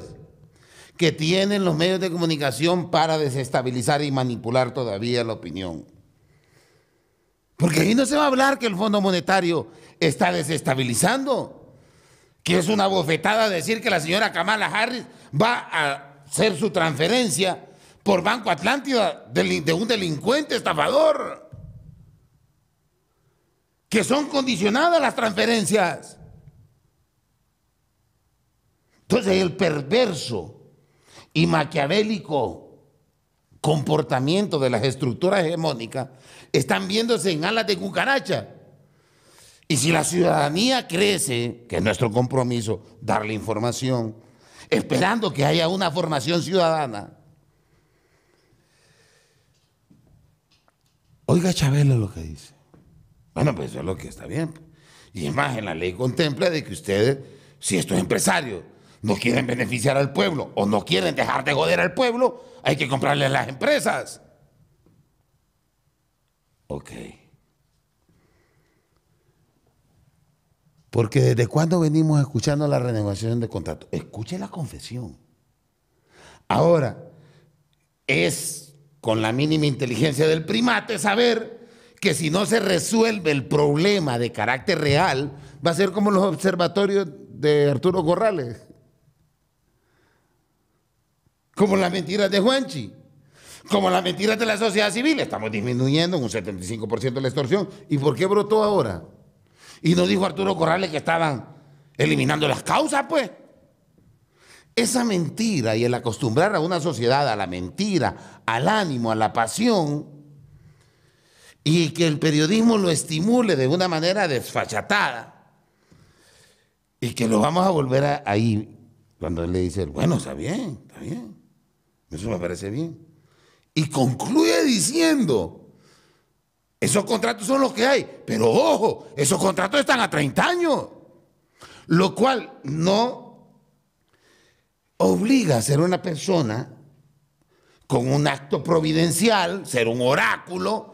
que tienen los medios de comunicación para desestabilizar y manipular todavía la opinión. Porque ahí no se va a hablar que el Fondo Monetario está desestabilizando, que es una bofetada decir que la señora Kamala Harris va a hacer su transferencia por Banco Atlántida de un delincuente estafador que son condicionadas las transferencias. Entonces el perverso y maquiavélico comportamiento de las estructuras hegemónicas están viéndose en alas de cucaracha. Y si la ciudadanía crece, que es nuestro compromiso, darle información, esperando que haya una formación ciudadana. Oiga Chabela lo que dice. Bueno, pues eso es lo que está bien. Y es más, en la ley contempla de que ustedes, si estos empresarios no quieren beneficiar al pueblo o no quieren dejar de goder al pueblo, hay que comprarle las empresas. Ok. Porque desde cuándo venimos escuchando la renegociación de contrato. Escuche la confesión. Ahora, es con la mínima inteligencia del primate saber que si no se resuelve el problema de carácter real, va a ser como los observatorios de Arturo Corrales, como las mentiras de Juanchi, como las mentiras de la sociedad civil. Estamos disminuyendo en un 75% la extorsión. ¿Y por qué brotó ahora? Y no dijo Arturo Corrales que estaban eliminando las causas, pues. Esa mentira y el acostumbrar a una sociedad a la mentira, al ánimo, a la pasión, y que el periodismo lo estimule de una manera desfachatada y que lo vamos a volver a, ahí cuando él le dice, bueno, está bien, está bien, eso me parece bien. Y concluye diciendo, esos contratos son los que hay, pero ojo, esos contratos están a 30 años, lo cual no obliga a ser una persona con un acto providencial, ser un oráculo,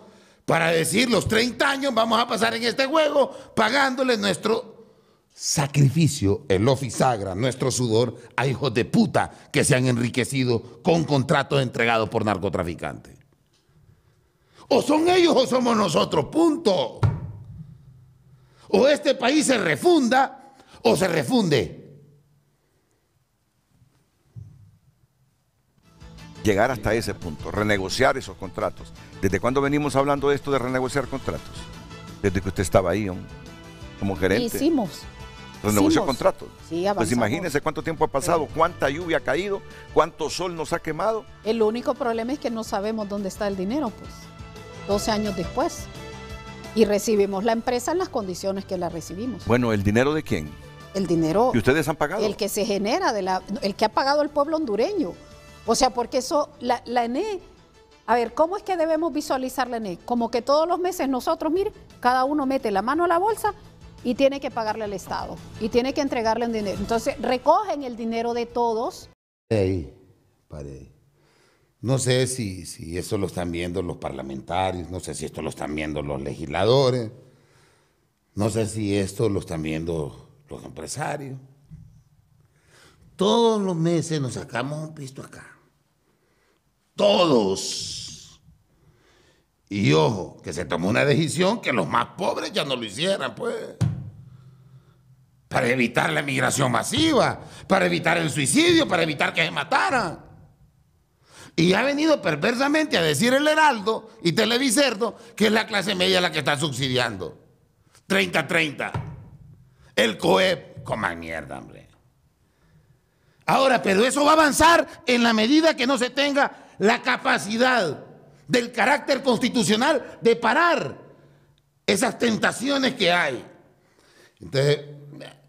para decir los 30 años vamos a pasar en este juego pagándole nuestro sacrificio, el Sagra, nuestro sudor a hijos de puta que se han enriquecido con contratos entregados por narcotraficantes. O son ellos o somos nosotros, punto. O este país se refunda o se refunde. llegar hasta ese punto, renegociar esos contratos. ¿Desde cuándo venimos hablando de esto de renegociar contratos? Desde que usted estaba ahí, como gerente. Hicimos. Renegoció contratos. Sí, pues imagínense cuánto tiempo ha pasado, cuánta lluvia ha caído, cuánto sol nos ha quemado. El único problema es que no sabemos dónde está el dinero, pues, 12 años después. Y recibimos la empresa en las condiciones que la recibimos. Bueno, ¿el dinero de quién? El dinero. ¿Y ustedes han pagado? El que se genera, de el que ha pagado el pueblo hondureño o sea, porque eso, la, ENE, a ver, ¿cómo es que debemos visualizar la ENE? Como que todos los meses nosotros, mire, cada uno mete la mano a la bolsa y tiene que pagarle al Estado y tiene que entregarle el dinero. Entonces, recogen el dinero de todos. No sé si, si eso lo están viendo los parlamentarios, no sé si esto lo están viendo los legisladores, no sé si esto lo están viendo los empresarios. Todos los meses nos sacamos un pisto acá. Todos. Y ojo, que se tomó una decisión que los más pobres ya no lo hicieran, pues. Para evitar la migración masiva, para evitar el suicidio, para evitar que se mataran. Y ha venido perversamente a decir el Heraldo y Televiserdo que es la clase media la que está subsidiando. 30-30. El COEP, coman mierda, hombre. Ahora, pero eso va a avanzar en la medida que no se tenga la capacidad del carácter constitucional de parar esas tentaciones que hay. Entonces,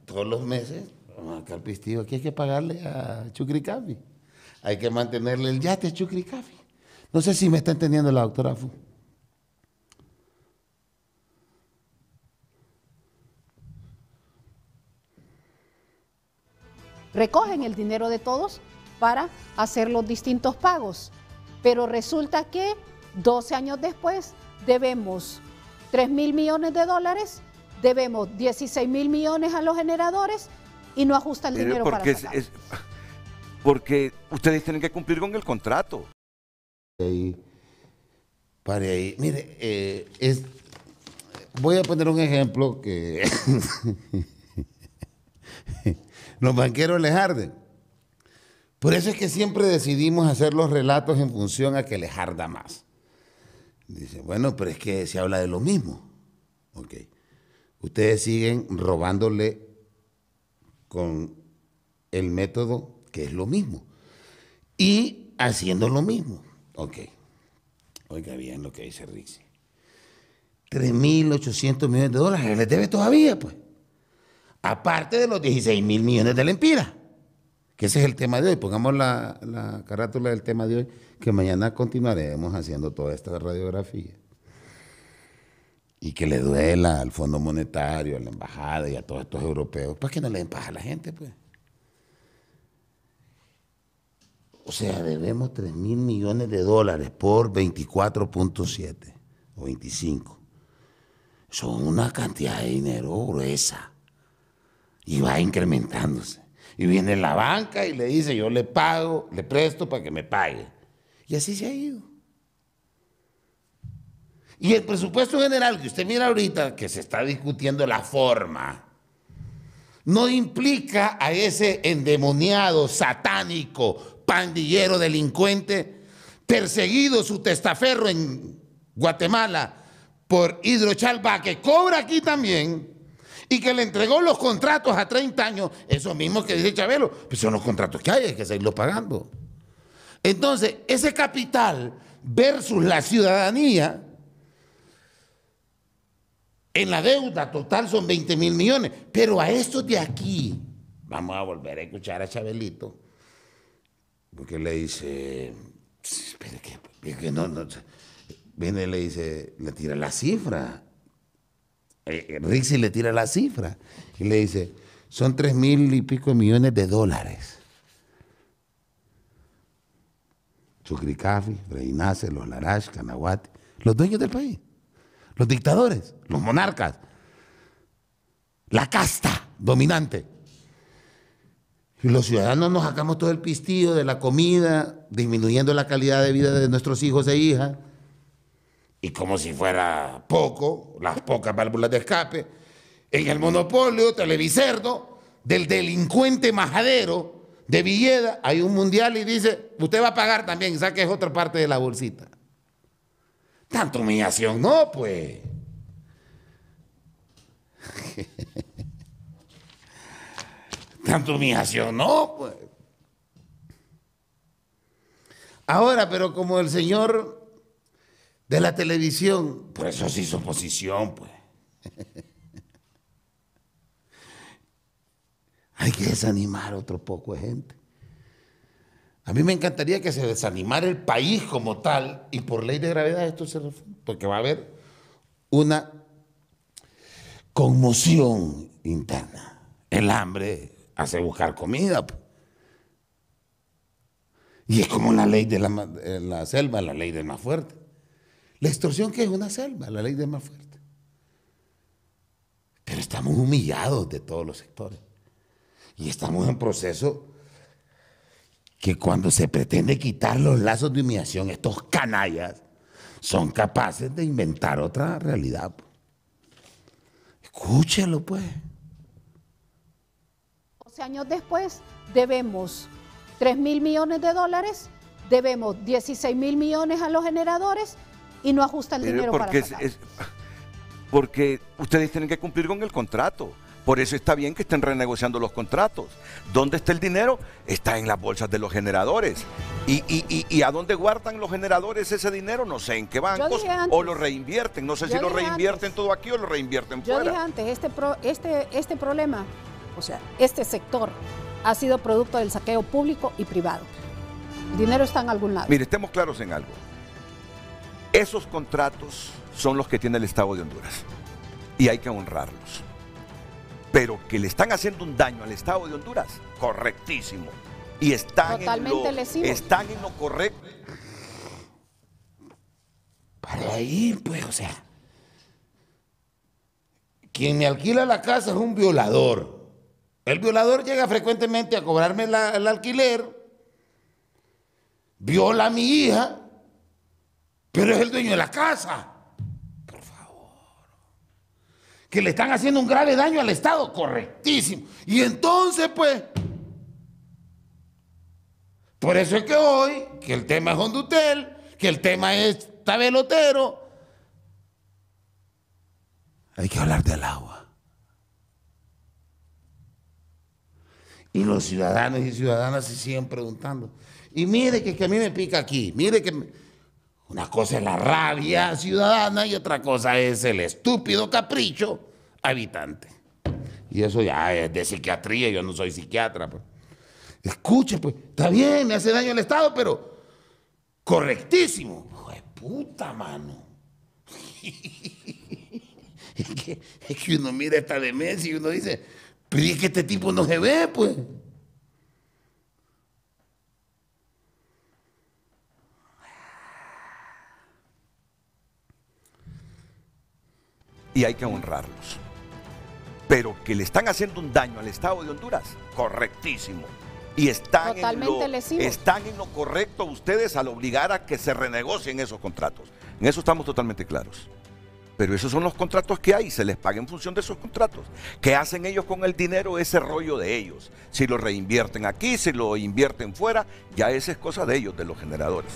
todos los meses, vamos aquí hay que pagarle a Chucricafi. Hay que mantenerle el yate a Chucricafi. No sé si me está entendiendo la doctora Fu. recogen el dinero de todos para hacer los distintos pagos. Pero resulta que 12 años después debemos 3 mil millones de dólares, debemos 16 mil millones a los generadores y no ajusta el dinero para sacar. porque ustedes tienen que cumplir con el contrato. ahí. Mire, eh, voy a poner un ejemplo que... Los banqueros les arden. Por eso es que siempre decidimos hacer los relatos en función a que les arda más. Dice, bueno, pero es que se habla de lo mismo. Ok. Ustedes siguen robándole con el método que es lo mismo. Y haciendo lo mismo. Ok. Oiga bien lo que dice Rixi. 3.800 millones de dólares. ¿le debe todavía, pues. Aparte de los 16 mil millones de empira. que ese es el tema de hoy. Pongamos la, carátula del tema de hoy, que mañana continuaremos haciendo toda esta radiografía. Y que le duela al Fondo Monetario, a la Embajada y a todos estos europeos, pues que no le den a la gente, pues. O sea, debemos 3 mil millones de dólares por 24.7 o 25. Son una cantidad de dinero gruesa y va incrementándose. Y viene la banca y le dice, yo le pago, le presto para que me pague. Y así se ha ido. Y el presupuesto general que usted mira ahorita, que se está discutiendo la forma, no implica a ese endemoniado, satánico, pandillero, delincuente, perseguido su testaferro en Guatemala por Hidrochalba, que cobra aquí también y que le entregó los contratos a 30 años, eso mismo que dice Chabelo, pues son los contratos que hay, hay que seguirlos pagando. Entonces, ese capital versus la ciudadanía, en la deuda total son 20 mil millones, pero a estos de aquí, vamos a volver a escuchar a Chabelito, porque le dice, espere que, no, no, viene y le dice, le tira la cifra. Eh, eh, Rixi le tira la cifra y le dice, son tres mil y pico millones de dólares. Sucricafi, Reinace, los Larash, Canahuate, los dueños del país, los dictadores, los monarcas, la casta dominante. Y los ciudadanos nos sacamos todo el pistillo de la comida, disminuyendo la calidad de vida de nuestros hijos e hijas y como si fuera poco, las pocas válvulas de escape, en el monopolio televiserdo del delincuente majadero de Villeda, hay un mundial y dice, usted va a pagar también, saque otra parte de la bolsita. Tanta humillación, no, pues. Tanta humillación, no, pues. Ahora, pero como el señor de la televisión. Por eso sí su oposición, pues. Hay que desanimar otro poco de gente. A mí me encantaría que se desanimara el país como tal y por ley de gravedad esto se refiere, porque va a haber una conmoción interna. El hambre hace buscar comida. Pues. Y es como la ley de la, eh, la selva, la ley del más fuerte. La extorsión que es una selva, la ley de más fuerte. Pero estamos humillados de todos los sectores. Y estamos en proceso que cuando se pretende quitar los lazos de humillación, estos canallas son capaces de inventar otra realidad. Escúchelo pues. 12 años después debemos 3 mil millones de dólares, debemos 16 mil millones a los generadores, y no ajusta el eh, dinero porque para Porque ustedes tienen que cumplir con el contrato. Por eso está bien que estén renegociando los contratos. ¿Dónde está el dinero? Está en las bolsas de los generadores. ¿Y, a dónde guardan los generadores ese dinero? No sé en qué bancos. o lo reinvierten. No sé si lo reinvierten todo aquí o lo reinvierten fuera. Yo dije antes, este, este, este problema, o sea, este sector ha sido producto del saqueo público y privado. El dinero está en algún lado. Mire, estemos claros en algo. Esos contratos son los que tiene el Estado de Honduras y hay que honrarlos. Pero que le están haciendo un daño al Estado de Honduras, correctísimo. Y están, en, lo, están en lo correcto. Para ahí, pues, o sea. Quien me alquila la casa es un violador. El violador llega frecuentemente a cobrarme el alquiler, viola a mi hija pero es el dueño de la casa. Por favor. Que le están haciendo un grave daño al Estado, correctísimo. Y entonces, pues, por eso es que hoy, que el tema es Hondutel, que el tema es tabelotero, hay que hablar del agua. Y los ciudadanos y ciudadanas se siguen preguntando. Y mire que, a mí me pica aquí, mire que una cosa es la rabia ciudadana y otra cosa es el estúpido capricho habitante. Y eso ya es de psiquiatría, yo no soy psiquiatra. Pues. Escuche, pues, está bien, me hace daño el Estado, pero correctísimo. Hijo de puta, mano. Es que, es que uno mira esta demencia y uno dice, pero es que este tipo no se ve, pues. y hay que honrarlos. Pero que le están haciendo un daño al Estado de Honduras, correctísimo. Y están, en lo, están en lo correcto ustedes al obligar a que se renegocien esos contratos. En eso estamos totalmente claros. Pero esos son los contratos que hay, se les paga en función de esos contratos. ¿Qué hacen ellos con el dinero? Ese rollo de ellos. Si lo reinvierten aquí, si lo invierten fuera, ya esa es cosa de ellos, de los generadores.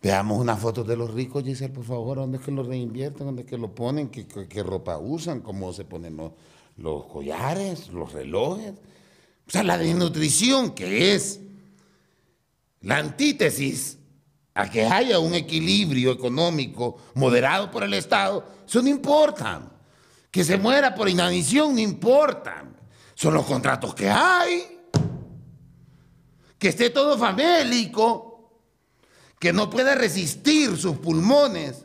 Veamos una foto de los ricos, Giselle, por favor, dónde es que lo reinvierten, dónde es que lo ponen, qué, ropa usan, cómo se ponen los, collares, los relojes. O sea, la desnutrición que es la antítesis a que haya un equilibrio económico moderado por el Estado, eso no importa. Que se muera por inanición, no importa. Son los contratos que hay. Que esté todo famélico que no puede resistir sus pulmones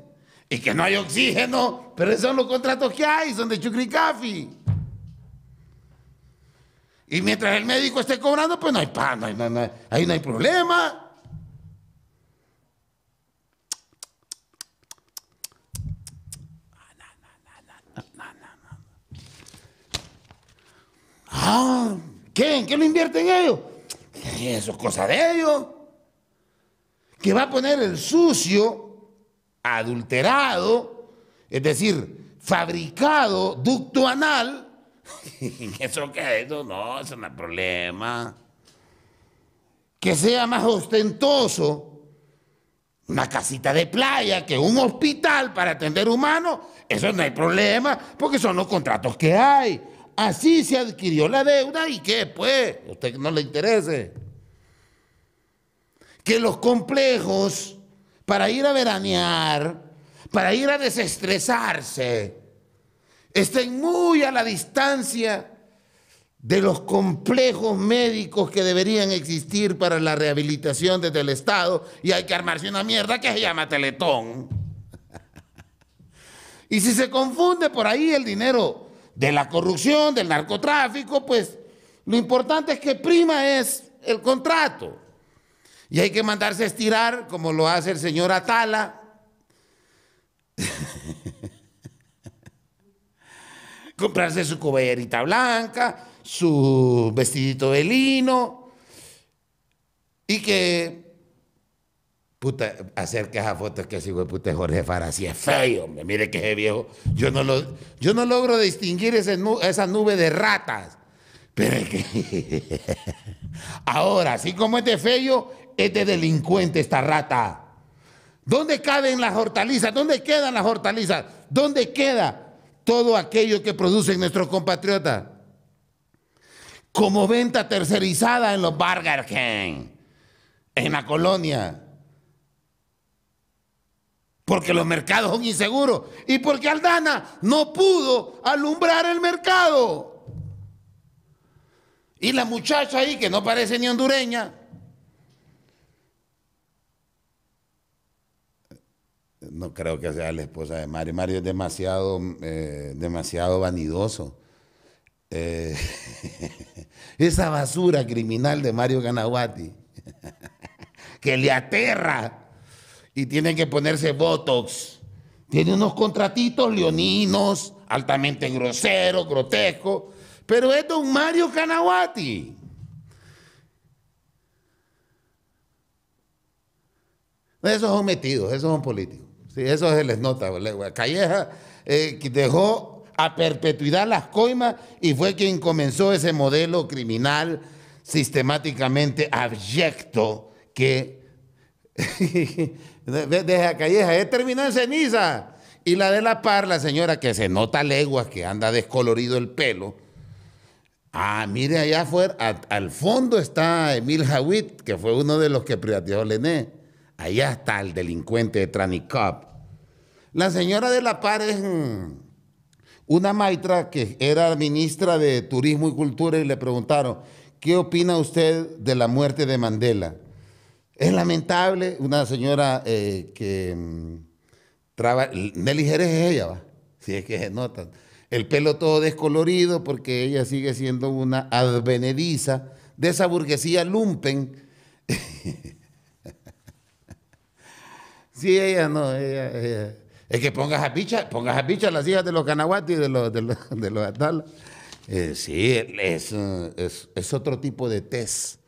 y que no hay oxígeno, pero esos son los contratos que hay, son de chucricafi. Y mientras el médico esté cobrando, pues no hay pan, hay, no, ahí no hay problema. Ah, ¿qué? ¿En qué lo invierten ellos? Eso es cosa de ellos que va a poner el sucio, adulterado, es decir, fabricado ducto anal. ¿Eso que Eso no, eso no es problema. Que sea más ostentoso una casita de playa que un hospital para atender humanos, eso no hay problema, porque son los contratos que hay. Así se adquirió la deuda y que pues, a usted no le interese que los complejos para ir a veranear, para ir a desestresarse, estén muy a la distancia de los complejos médicos que deberían existir para la rehabilitación desde el Estado y hay que armarse una mierda que se llama Teletón. y si se confunde por ahí el dinero de la corrupción, del narcotráfico, pues lo importante es que prima es el contrato. Y hay que mandarse a estirar, como lo hace el señor Atala. Comprarse su coberita blanca, su vestidito de lino. Y que, puta, hacer que foto es que así, güey, puta, Jorge Fara, Si es feo, hombre. Mire que es viejo. Yo no, lo, yo no logro distinguir esa nube de ratas. Pero es que ahora, así como este feo, es de delincuente esta rata. ¿Dónde caben las hortalizas? ¿Dónde quedan las hortalizas? ¿Dónde queda todo aquello que producen nuestros compatriotas? Como venta tercerizada en los Burger King, en la colonia. Porque los mercados son inseguros y porque Aldana no pudo alumbrar el mercado. Y la muchacha ahí, que no parece ni hondureña, no creo que sea la esposa de Mario. Mario es demasiado, eh, demasiado vanidoso. Eh, esa basura criminal de Mario Ganahuati, que le aterra y tiene que ponerse Botox. Tiene unos contratitos leoninos, altamente groseros, grotescos, pero es don Mario Canahuati. Esos son metidos, esos son políticos. Sí, eso se les nota. Calleja eh, dejó a perpetuidad las coimas y fue quien comenzó ese modelo criminal sistemáticamente abyecto que deja Calleja, he eh, terminado en ceniza. Y la de la par, la señora que se nota leguas, que anda descolorido el pelo. Ah, mire allá afuera, al fondo está Emil Hawit, que fue uno de los que privatizó Lené. Allá está el delincuente de Tranicop. La señora de la par es mm, una maitra que era ministra de Turismo y Cultura y le preguntaron, ¿qué opina usted de la muerte de Mandela? Es lamentable, una señora eh, que mm, trabaja, Nelly Jerez es ella, ¿va? si es que se nota, el pelo todo descolorido porque ella sigue siendo una advenediza de esa burguesía lumpen. Sí, ella no, Es que pongas a picha, pongas a picha las hijas de los canahuatis y de los, de eh, sí, es, otro tipo de test.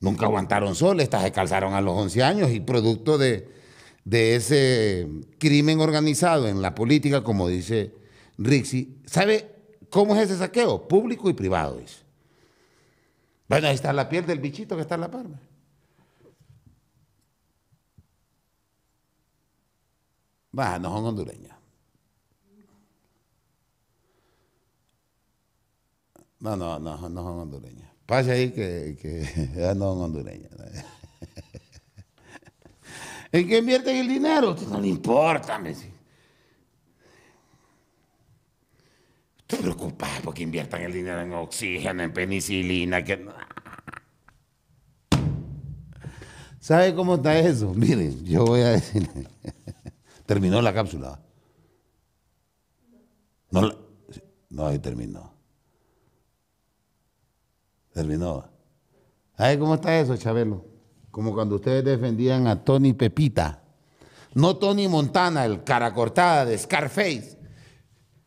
Nunca aguantaron sol, estas se calzaron a los 11 años y producto de, ese crimen organizado en la política, como dice Rixi, ¿sabe cómo es ese saqueo? Público y privado, dice. Bueno, ahí está la piel del bichito que está en la parma. Bah, no son hondureñas. No, no, no, son hondureñas. Pase ahí que, que no son hondureñas. ¿En qué invierten el dinero, no le importa, me dice. Estoy preocupado porque inviertan el dinero en oxígeno, en penicilina, que ¿Sabe cómo está eso? Miren, yo voy a decir Terminó la cápsula. No, no ahí terminó. Terminó. Ay, ¿cómo está eso, Chabelo? Como cuando ustedes defendían a Tony Pepita. No Tony Montana, el cara cortada de Scarface.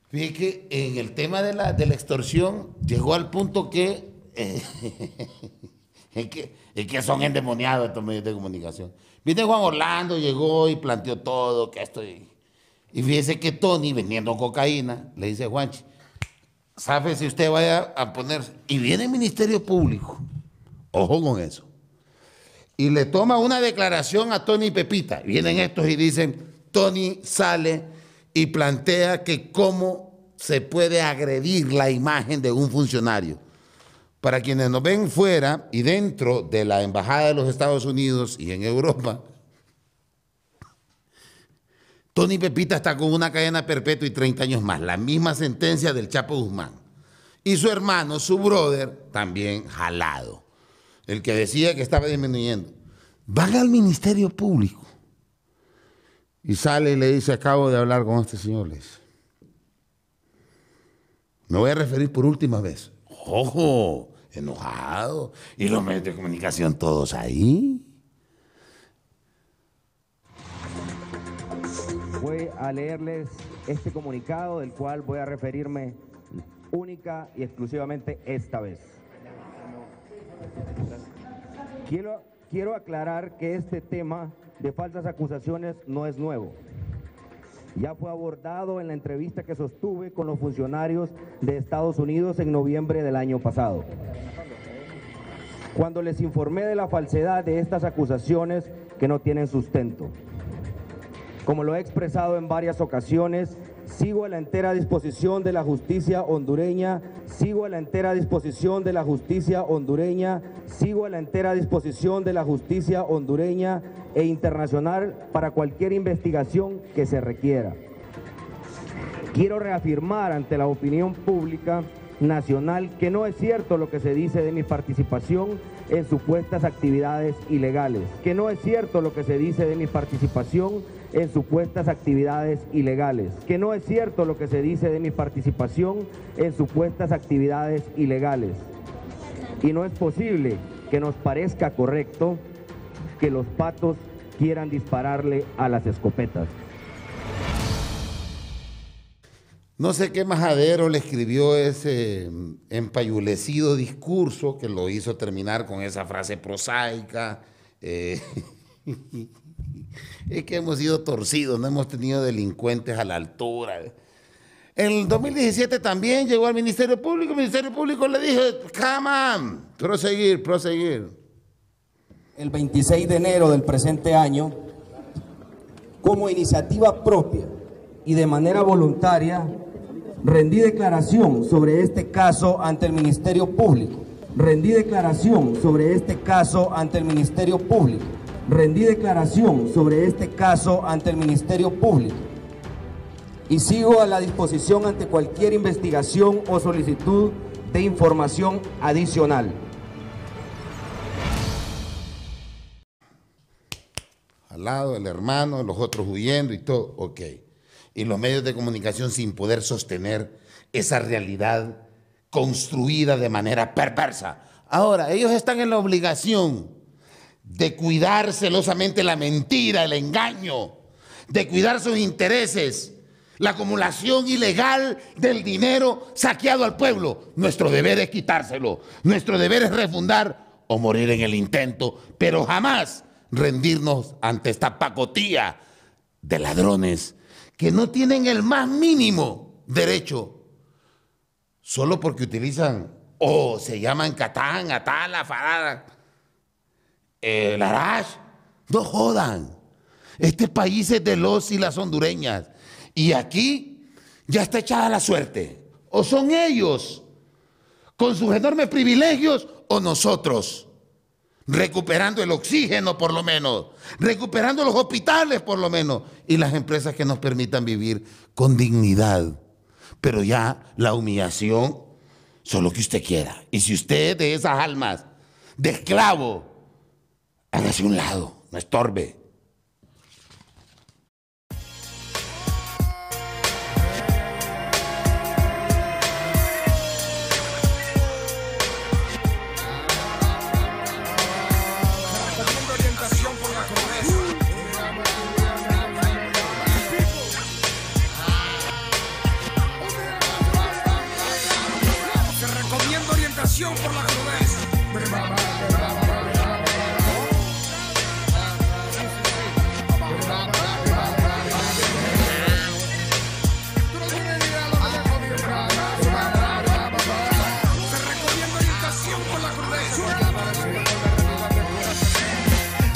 Fíjate que en el tema de la, de la extorsión llegó al punto que, es que, es que son endemoniados estos medios de comunicación. Viene Juan Orlando, llegó y planteó todo, que esto. Y, y fíjese que Tony, vendiendo cocaína, le dice a Juanchi, ¿sabe si usted vaya a ponerse? Y viene el Ministerio Público. Ojo con eso. Y le toma una declaración a Tony y Pepita. Vienen estos y dicen, Tony sale y plantea que cómo se puede agredir la imagen de un funcionario. Para quienes nos ven fuera y dentro de la Embajada de los Estados Unidos y en Europa, Tony Pepita está con una cadena perpetua y 30 años más, la misma sentencia del Chapo Guzmán. Y su hermano, su brother, también jalado, el que decía que estaba disminuyendo. Van al Ministerio Público y sale y le dice, acabo de hablar con este señores. Me voy a referir por última vez. ¡Ojo! enojado. Y los medios de comunicación todos ahí. Voy a leerles este comunicado del cual voy a referirme única y exclusivamente esta vez. Quiero, quiero aclarar que este tema de falsas acusaciones no es nuevo ya fue abordado en la entrevista que sostuve con los funcionarios de Estados Unidos en noviembre del año pasado. Cuando les informé de la falsedad de estas acusaciones que no tienen sustento. Como lo he expresado en varias ocasiones, sigo a la entera disposición de la justicia hondureña, sigo a la entera disposición de la justicia hondureña, sigo a la entera disposición de la justicia hondureña e internacional para cualquier investigación que se requiera. Quiero reafirmar ante la opinión pública nacional que no es cierto lo que se dice de mi participación en supuestas actividades ilegales, que no es cierto lo que se dice de mi participación en supuestas actividades ilegales. Que no es cierto lo que se dice de mi participación en supuestas actividades ilegales. Y no es posible que nos parezca correcto que los patos quieran dispararle a las escopetas. No sé qué majadero le escribió ese mm, empayulecido discurso que lo hizo terminar con esa frase prosaica. Eh, es que hemos sido torcidos, no hemos tenido delincuentes a la altura. En el 2017 también llegó al Ministerio Público, el Ministerio Público le dije, come proseguir, proseguir. El 26 de enero del presente año, como iniciativa propia y de manera voluntaria, rendí declaración sobre este caso ante el Ministerio Público. Rendí declaración sobre este caso ante el Ministerio Público rendí declaración sobre este caso ante el Ministerio Público y sigo a la disposición ante cualquier investigación o solicitud de información adicional. Al lado del hermano, los otros huyendo y todo, ok. Y los medios de comunicación sin poder sostener esa realidad construida de manera perversa. Ahora, ellos están en la obligación de cuidar celosamente la mentira, el engaño, de cuidar sus intereses, la acumulación ilegal del dinero saqueado al pueblo. Nuestro deber es quitárselo, nuestro deber es refundar o morir en el intento, pero jamás rendirnos ante esta pacotilla de ladrones que no tienen el más mínimo derecho solo porque utilizan o se llaman Catán, Atala, Farada el Arash, no jodan. Este país es de los y las hondureñas. Y aquí ya está echada la suerte. O son ellos, con sus enormes privilegios, o nosotros, recuperando el oxígeno por lo menos, recuperando los hospitales por lo menos, y las empresas que nos permitan vivir con dignidad. Pero ya la humillación, solo que usted quiera. Y si usted de esas almas, de esclavo, hágase un lado, no estorbe.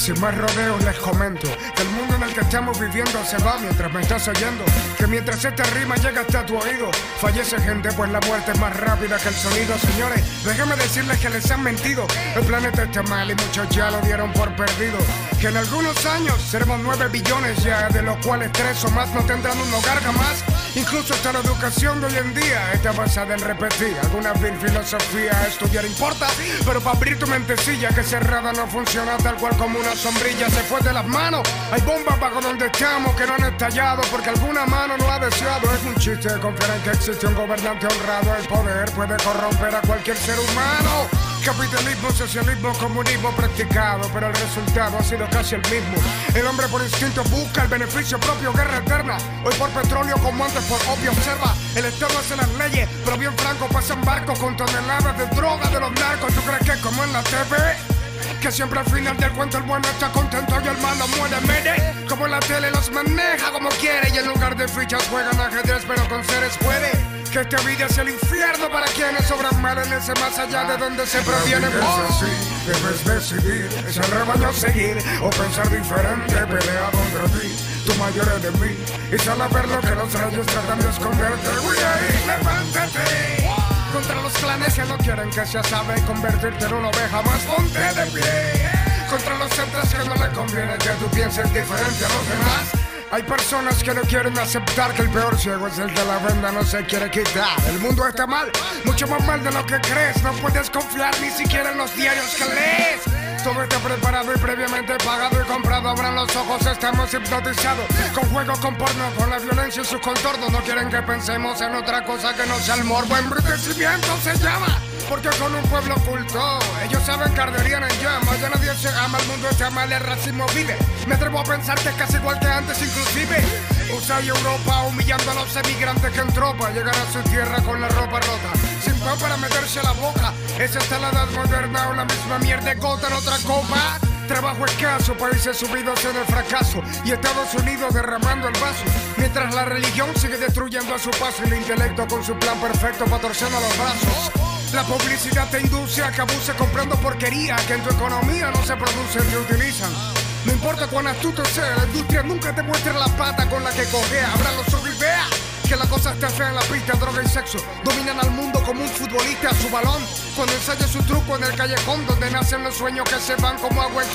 Sin más rodeos les comento el que estamos viviendo se va mientras me estás oyendo. Que mientras esta rima llega hasta tu oído, fallece gente, pues la muerte es más rápida que el sonido. Señores, déjeme decirles que les han mentido. El planeta está mal y muchos ya lo dieron por perdido. Que en algunos años seremos 9 billones ya, de los cuales 3 o más no tendrán un hogar jamás. Incluso hasta la educación de hoy en día está basada en repetir alguna vil filosofía. Estudiar importa, pero para abrir tu mentecilla que cerrada no funciona tal cual como una sombrilla se fue de las manos. Hay bombas con donde estamos que no han estallado porque alguna mano no ha deseado. Es un chiste confiar en que existe un gobernante honrado. El poder puede corromper a cualquier ser humano. Capitalismo, socialismo, comunismo practicado, pero el resultado ha sido casi el mismo. El hombre por instinto busca el beneficio propio, guerra eterna. Hoy por petróleo como antes por obvio observa. El Estado hace las leyes, pero bien franco pasan barcos con toneladas de droga de los narcos. ¿Tú crees que como en la TV? Que siempre al final del cuento el bueno está contento y el malo muere. Mere, como la tele los maneja como quiere. Y en lugar de fichas juegan ajedrez, pero con seres puede. Que esta vida es el infierno para quienes sobran mal en ese más allá de donde se proviene. Oh. Debes decidir, ese rebaño seguir o pensar diferente, pelea contra ti. Tu mayor de mí y solo ver lo que los rayos tratan de esconderte. levántate contra los clanes que no quieren que se sabe convertirte en una oveja más. Ponte de pie eh, contra los centros que no le conviene que tú pienses diferente a los demás. Hay personas que no quieren aceptar que el peor ciego es el de la venda, no se quiere quitar. El mundo está mal, mucho más mal de lo que crees. No puedes confiar ni siquiera en los diarios que lees. Todo está preparado y previamente pagado y comprado. Abran los ojos, estamos hipnotizados. Con juego, con porno, con la violencia y sus contornos. No quieren que pensemos en otra cosa que no sea el morbo. enriquecimiento se llama porque con un pueblo oculto ellos saben que arderían en llamas. Ya nadie se ama, el mundo se ama, el racismo vive. Me atrevo a pensar que es casi igual que antes, inclusive. USA y Europa humillando a los emigrantes que en tropa llegan a su tierra con la ropa rota. Sin pan para meterse la boca. Esa está la edad moderna o la misma mierda, gota en otra copa. Trabajo escaso, países subidos en el fracaso y Estados Unidos derramando el vaso. Mientras la religión sigue destruyendo a su paso y el intelecto con su plan perfecto para torcer los brazos. La publicidad te induce a que abuses comprando porquería que en tu economía no se producen ni utilizan. No importa cuán astuto sea, la industria nunca te muestra la pata con la que coge, habrá los ojos y que la cosa está fea en la pista, droga y sexo. Dominan al mundo como un futbolista a su balón. Cuando ensaya su truco en el callejón, donde nacen los sueños que se van como agua en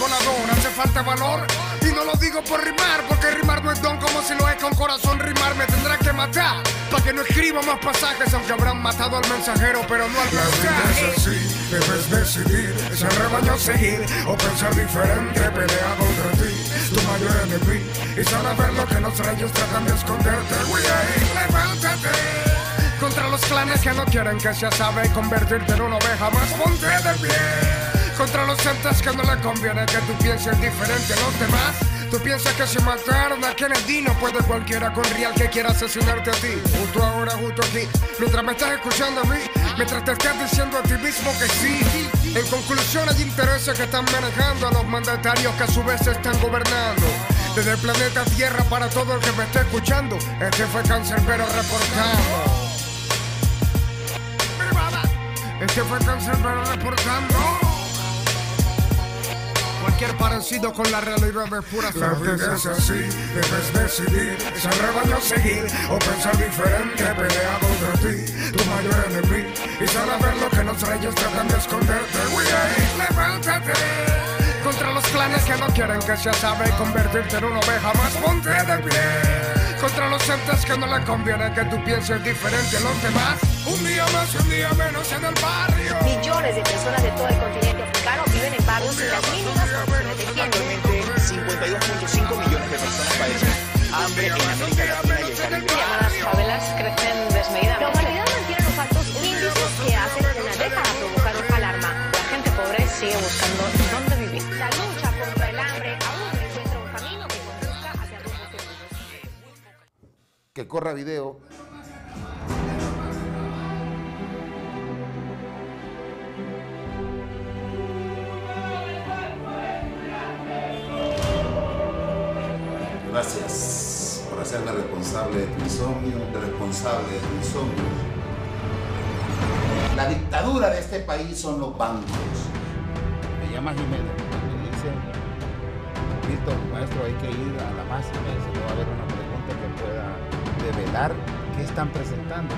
Hace falta valor, y no lo digo por rimar, porque rimar no es don como si lo es con corazón. Rimar me tendrá que matar, para que no escriba más pasajes, aunque habrán matado al mensajero, pero no al mensaje. es así, debes decidir, es el seguir, o pensar diferente, pelea contra ti tu mayor enemigo Y solo ver lo que los rayos tratan de esconderte, levántate contra los clanes que no quieren que se sabe convertirte en una oveja más ponte de pie contra los entes que no le conviene que tú pienses diferente a los demás Tú piensas que si mataron a Kennedy no puede cualquiera con real que quiera asesinarte a ti Junto ahora, justo aquí, mientras me estás escuchando a mí Mientras te estás diciendo a ti mismo que sí. En conclusión, hay intereses que están manejando a los mandatarios que a su vez están gobernando. Desde el planeta Tierra para todo el que me esté escuchando, este fue Cancerbero reportando. Este fue pero reportando. Cualquier parecido con la realidad es pura La vida es así, debes decidir Esa rebaño seguir o pensar diferente Pelea contra ti, tu mayor enemigo Y sabe ver lo que los reyes tratan de esconderte We levántate Contra los clanes que no quieren que se sabe Convertirte en una oveja más ponte de pie contra los entes que no le conviene que tú pienses diferente a los demás. Un día más y un día menos en el barrio. Millones de personas de todo el continente africano viven en barrios y las Actualmente, 52.5 millones de personas padecen hambre en América Latina y el Caribe. Las favelas crecen desmedidamente. La humanidad mantiene los altos índices que hace una década provocaron alarma. La gente pobre sigue buscando dónde vivir. La lucha contra el hambre aún no encuentra un camino que conduzca hacia un futuro. Que corra video Gracias por hacerme responsable de tu insomnio, de responsable de tu insomnio. La dictadura de este país son los bancos. Me llama Jiménez y dice, Víctor, maestro, hay que ir a la máxima y no va a haber una pregunta que pueda develar qué están presentando.